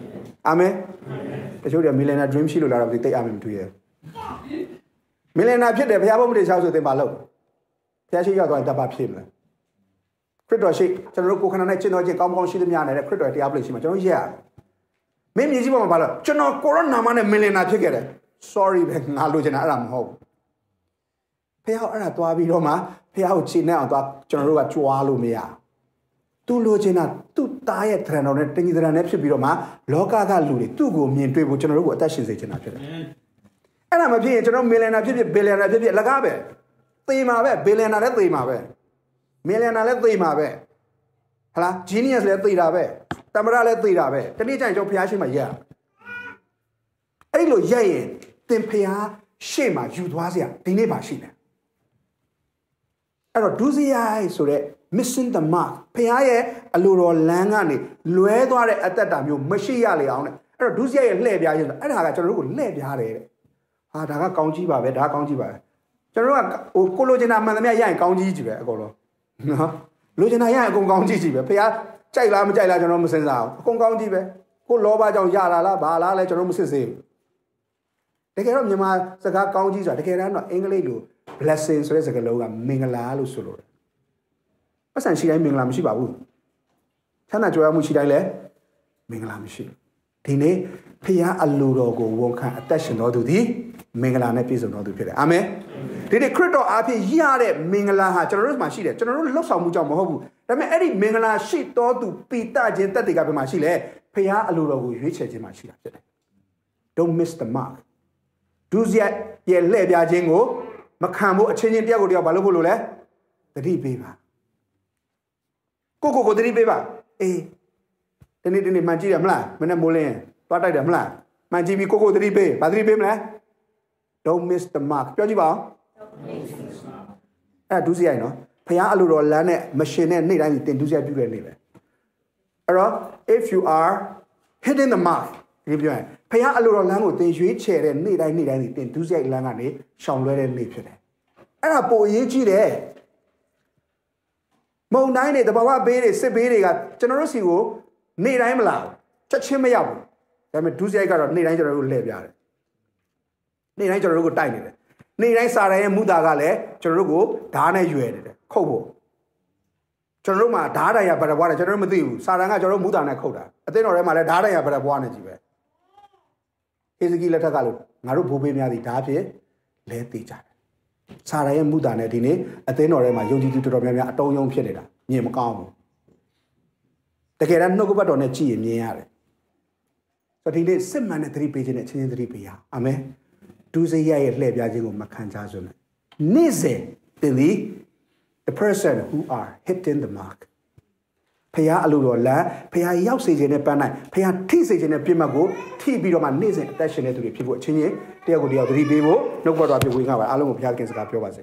။အာမင်။တချို့တွေကမီလီယံနာ dream ရှိလို့လာတော့ဒီတိတ်အာမင်မတွေ့ရဘူး။မီလီယံနာဖြစ်တယ်ဖရားဘုံမထင်ရှားဆိုရင်ဘာလုပ်။ဖရားရှိရောက်သွားရင်တပ်ပါဖြစ်မလား။ခရစ်တော်ရှိကျွန်တော်တို့ကိုခန္ဓာနဲ့ကျင့်တော်ကျင့်ကောင်းကောင်းရှိသမျှနဲ့ခရစ်တော်တရားပြည့်ရှိမှာကျွန်တော်ရရ။မင်းမြင်ကြည့်ပါမှာဘာလို့ကျွန်တော်ကိုရိုနာမနဲ့မီလီယံနာဖြစ်ခဲ့တယ်။ sorry ပဲငါလိုချင်တာအဲ့ဒါမဟုတ်ဘူးဖះအဲ့ဒါသွားပြီးတော့မှဖះကိုခြေနဲ့အောင်သွားကျွန်တော်တို့ကကြွားလို့မရသူလိုချင်တာသူ့သားရဲ့တရံတော်နဲ့တင်ကြီးတရံနဲ့ဖြစ်ပြီးတော့မှလောကကလူတွေသူ့ကိုမြင်တွေ့ဖို့ကျွန်တော်တို့ကိုအသက်ရှင်စေချင်တာဖြစ်တယ်အဲ့ဒါမဖြစ်ရင်ကျွန်တော်မီလီယံနာဖြစ်ဖြစ်ဘီလီယံနာဖြစ်ဖြစ်အလကားပဲသေမှာပဲဘီလီယံနာလည်းသေမှာပဲမီလီယံနာလည်းသေမှာပဲဟလားဂျီနီယပ်လည်းသေတာပဲတမရလည်းသေတာပဲတနေ့ကျရင်ကျွန်တော်ဖះရှိမှရက်အဲ့လိုရက်ရင်သင်ဖះရှေ့မှာယူသွားစရာဒီနေ့ပါရှိတယ်အဲ့တော့ဒုစရိုက်ဆိုတဲ့ missing the mark ဖခင်ရဲ့အလိုတော်လမ်းကနေလွဲသွားတဲ့အသက်တာမျိုးမရှိရလေအောင်တဲ့အဲ့တော့ဒုစရိုက်ရဲ့လှည့်ပြားခြင်းဆိုအဲ့ဒါကကျွန်တော်တို့ကိုလှည့်ပြားတယ်တဲ့ဟာဒါကကောင်းကြီးပါပဲဒါကောင်းကြီးပါပဲကျွန်တော်တို့ကဟိုကိုလိုချင်တာမှန်သမျှရရင်ကောင်းကြီးကြီးပဲအကုန်လုံးနော်လိုချင်တာရရင်အကုန်ကောင်းကြီးကြီးပဲဖခင်ကြိုက်လားမကြိုက်လားကျွန်တော်မစင်စားဘူးအကုန်ကောင်းကြီးပဲကိုလောဘကြောင့်ရလာလားဘာလားလဲကျွန်တော်မစစ်စေးဘူးတကယ်တော့မြန်မာစကားကောင်းကြီးဆိုတာတကယ်တမ်းတော့အင်္ဂလိပ်လို blessing ဆိုတဲ့စကားလုံးကမင်္ဂလာလို့ဆိုလိုတယ်။ပတ်စံရှိတိုင်းမင်္ဂလာမရှိပါဘူး။ချမ်းသာကြွယ်ဝမှုရှိတိုင်းလည်းမင်္ဂလာမရှိဘူး။ဒီနေ့ဖခင်အလိုတော်ကိုဝန်ခံအသက်ရှင်တော်သူသည်မင်္ဂလာနဲ့ပြည့်စုံတော်သူဖြစ်တယ်။အာမင်။ဒီနေ့ခရစ်တော်အားဖြင့်ရတဲ့မင်္ဂလာဟာကျွန်တော်တို့မှာရှိတယ်။ကျွန်တော်တို့လှုပ်ဆောင်မှုကြောင့်မဟုတ်ဘူး။ဒါပေမဲ့အဲ့ဒီမင်္ဂလာရှိတော်သူပိတခြင်းတက်တွေကဘယ်မှာရှိလဲ။ဖခင်အလိုတော်ကိုရွေးချယ်ခြင်းမှာရှိတာဖြစ်တယ်။ Don't miss the mark. ဒုစရိုက်ရဲ့လှည့်ပြခြင်းကိုမခံဖို့အချင်းချင်းတယောက်ကိုတယောက်ဘာလို့ဖို့လို့လဲသတိပေးပါကိုကိုကိုသတိပေးပါအေးဒီနေ့ဒီနေ့မှန်ကြည့်ရမလားမနေ့မိုးလင်းသွားတိုက်တယ်မလားမှန်ကြည့်ပြီးကိုကိုသတိပေးဘာသတိပေးမလဲ don't miss the mark ပြောကြည့်ပါဦးအဲ့ဒူးစရိုက်နော်ဖះအလိုတော်လမ်းနဲ့မရှင်နဲ့နေ့တိုင်းတင်ဒူးစရိုက်ပြုတဲ့နေ့ပဲအဲ့တော့ if you are hitting the mark ဒီပြောရင်ဖခင်အလိုတော်လမ်းကိုသင်ရွေးချယ်တဲ့နေ့တိုင်းနေ့တိုင်းသင်ဒုစရိုက်လမ်းကနေရှောင်လွဲတဲ့နေ့ဖြစ်တယ်။အဲ့ဒါပိုအရေးကြီးတယ်။မုံတိုင်းတွေတဘာဝဘေးတွေစစ်ဘေးတွေကကျွန်တော်တို့စီကိုနေ့တိုင်းမလာဘူး။ချက်ချင်းမရောက်ဘူး။ဒါပေမဲ့ဒုစရိုက်ကတော့နေ့တိုင်းကျွန်တော်တို့လှည့်ပြတယ်။နေ့တိုင်းကျွန်တော်တို့ကိုတိုက်နေတယ်။နေ့တိုင်းစာရန်ရဲ့မူတာကလည်းကျွန်တော်တို့ကိုဓာတ်နဲ့ရွယ်နေတယ်။ခုတ်ဖို့ကျွန်တော်တို့မှာဓာတ်တိုင်ရဗရဘွားတယ်ကျွန်တော်တို့မသိဘူး။စာရန်ကကျွန်တော်တို့မူတာနဲ့ခုတ်တာ။အသိတော်ထဲမှာလည်းဓာတ်တိုင်ရဗရဘွားနဲ့ကြီးပဲ။အေဇကိလက်ထက်ကလို့ငါတို့ဘိုးဘေးများသည်ဒါအဖြစ်လဲသေးကြတယ်။ဆာရာရဲ့မူတာနဲ့ဒီနေ့အသင်းတော်ထဲမှာယုံကြည်သူတော်တော်များများအတုံးယုံဖြစ်နေတာမြင်မကောင်းဘူး။တကယ်တမ်းနှုတ်ကပတ်တော်နဲ့ကြည့်ရင်မြင်ရတယ်။ဆိုတော့ဒီနေ့စစ်မှန်တဲ့သတိပေးခြင်းနဲ့ချင်းချင်းသတိပေးရ။အာမင်။ဒူးစရရဲ့လှည့်ပြခြင်းကိုမခံကြစွနဲ့။နေ့စဉ်သင်သည် the person who are hitting the mark ဖះအလိုတော်လမ်းဖះရောက်စေခြင်းနဲ့ပန်းနိုင်ဖះထိစေခြင်းနဲ့ပြစ်မှတ်ကိုထိပြီးတော့မှနေ့စဉ်အသက်ရှင်တဲ့သူတွေဖြစ်ဖို့အချင်းချင်းတယောက်ကိုတယောက်သတိပေးဖို့နှုတ်ဘတော်ပြဝေငါပါအားလုံးကိုဖះခင်စကားပြောပါစေ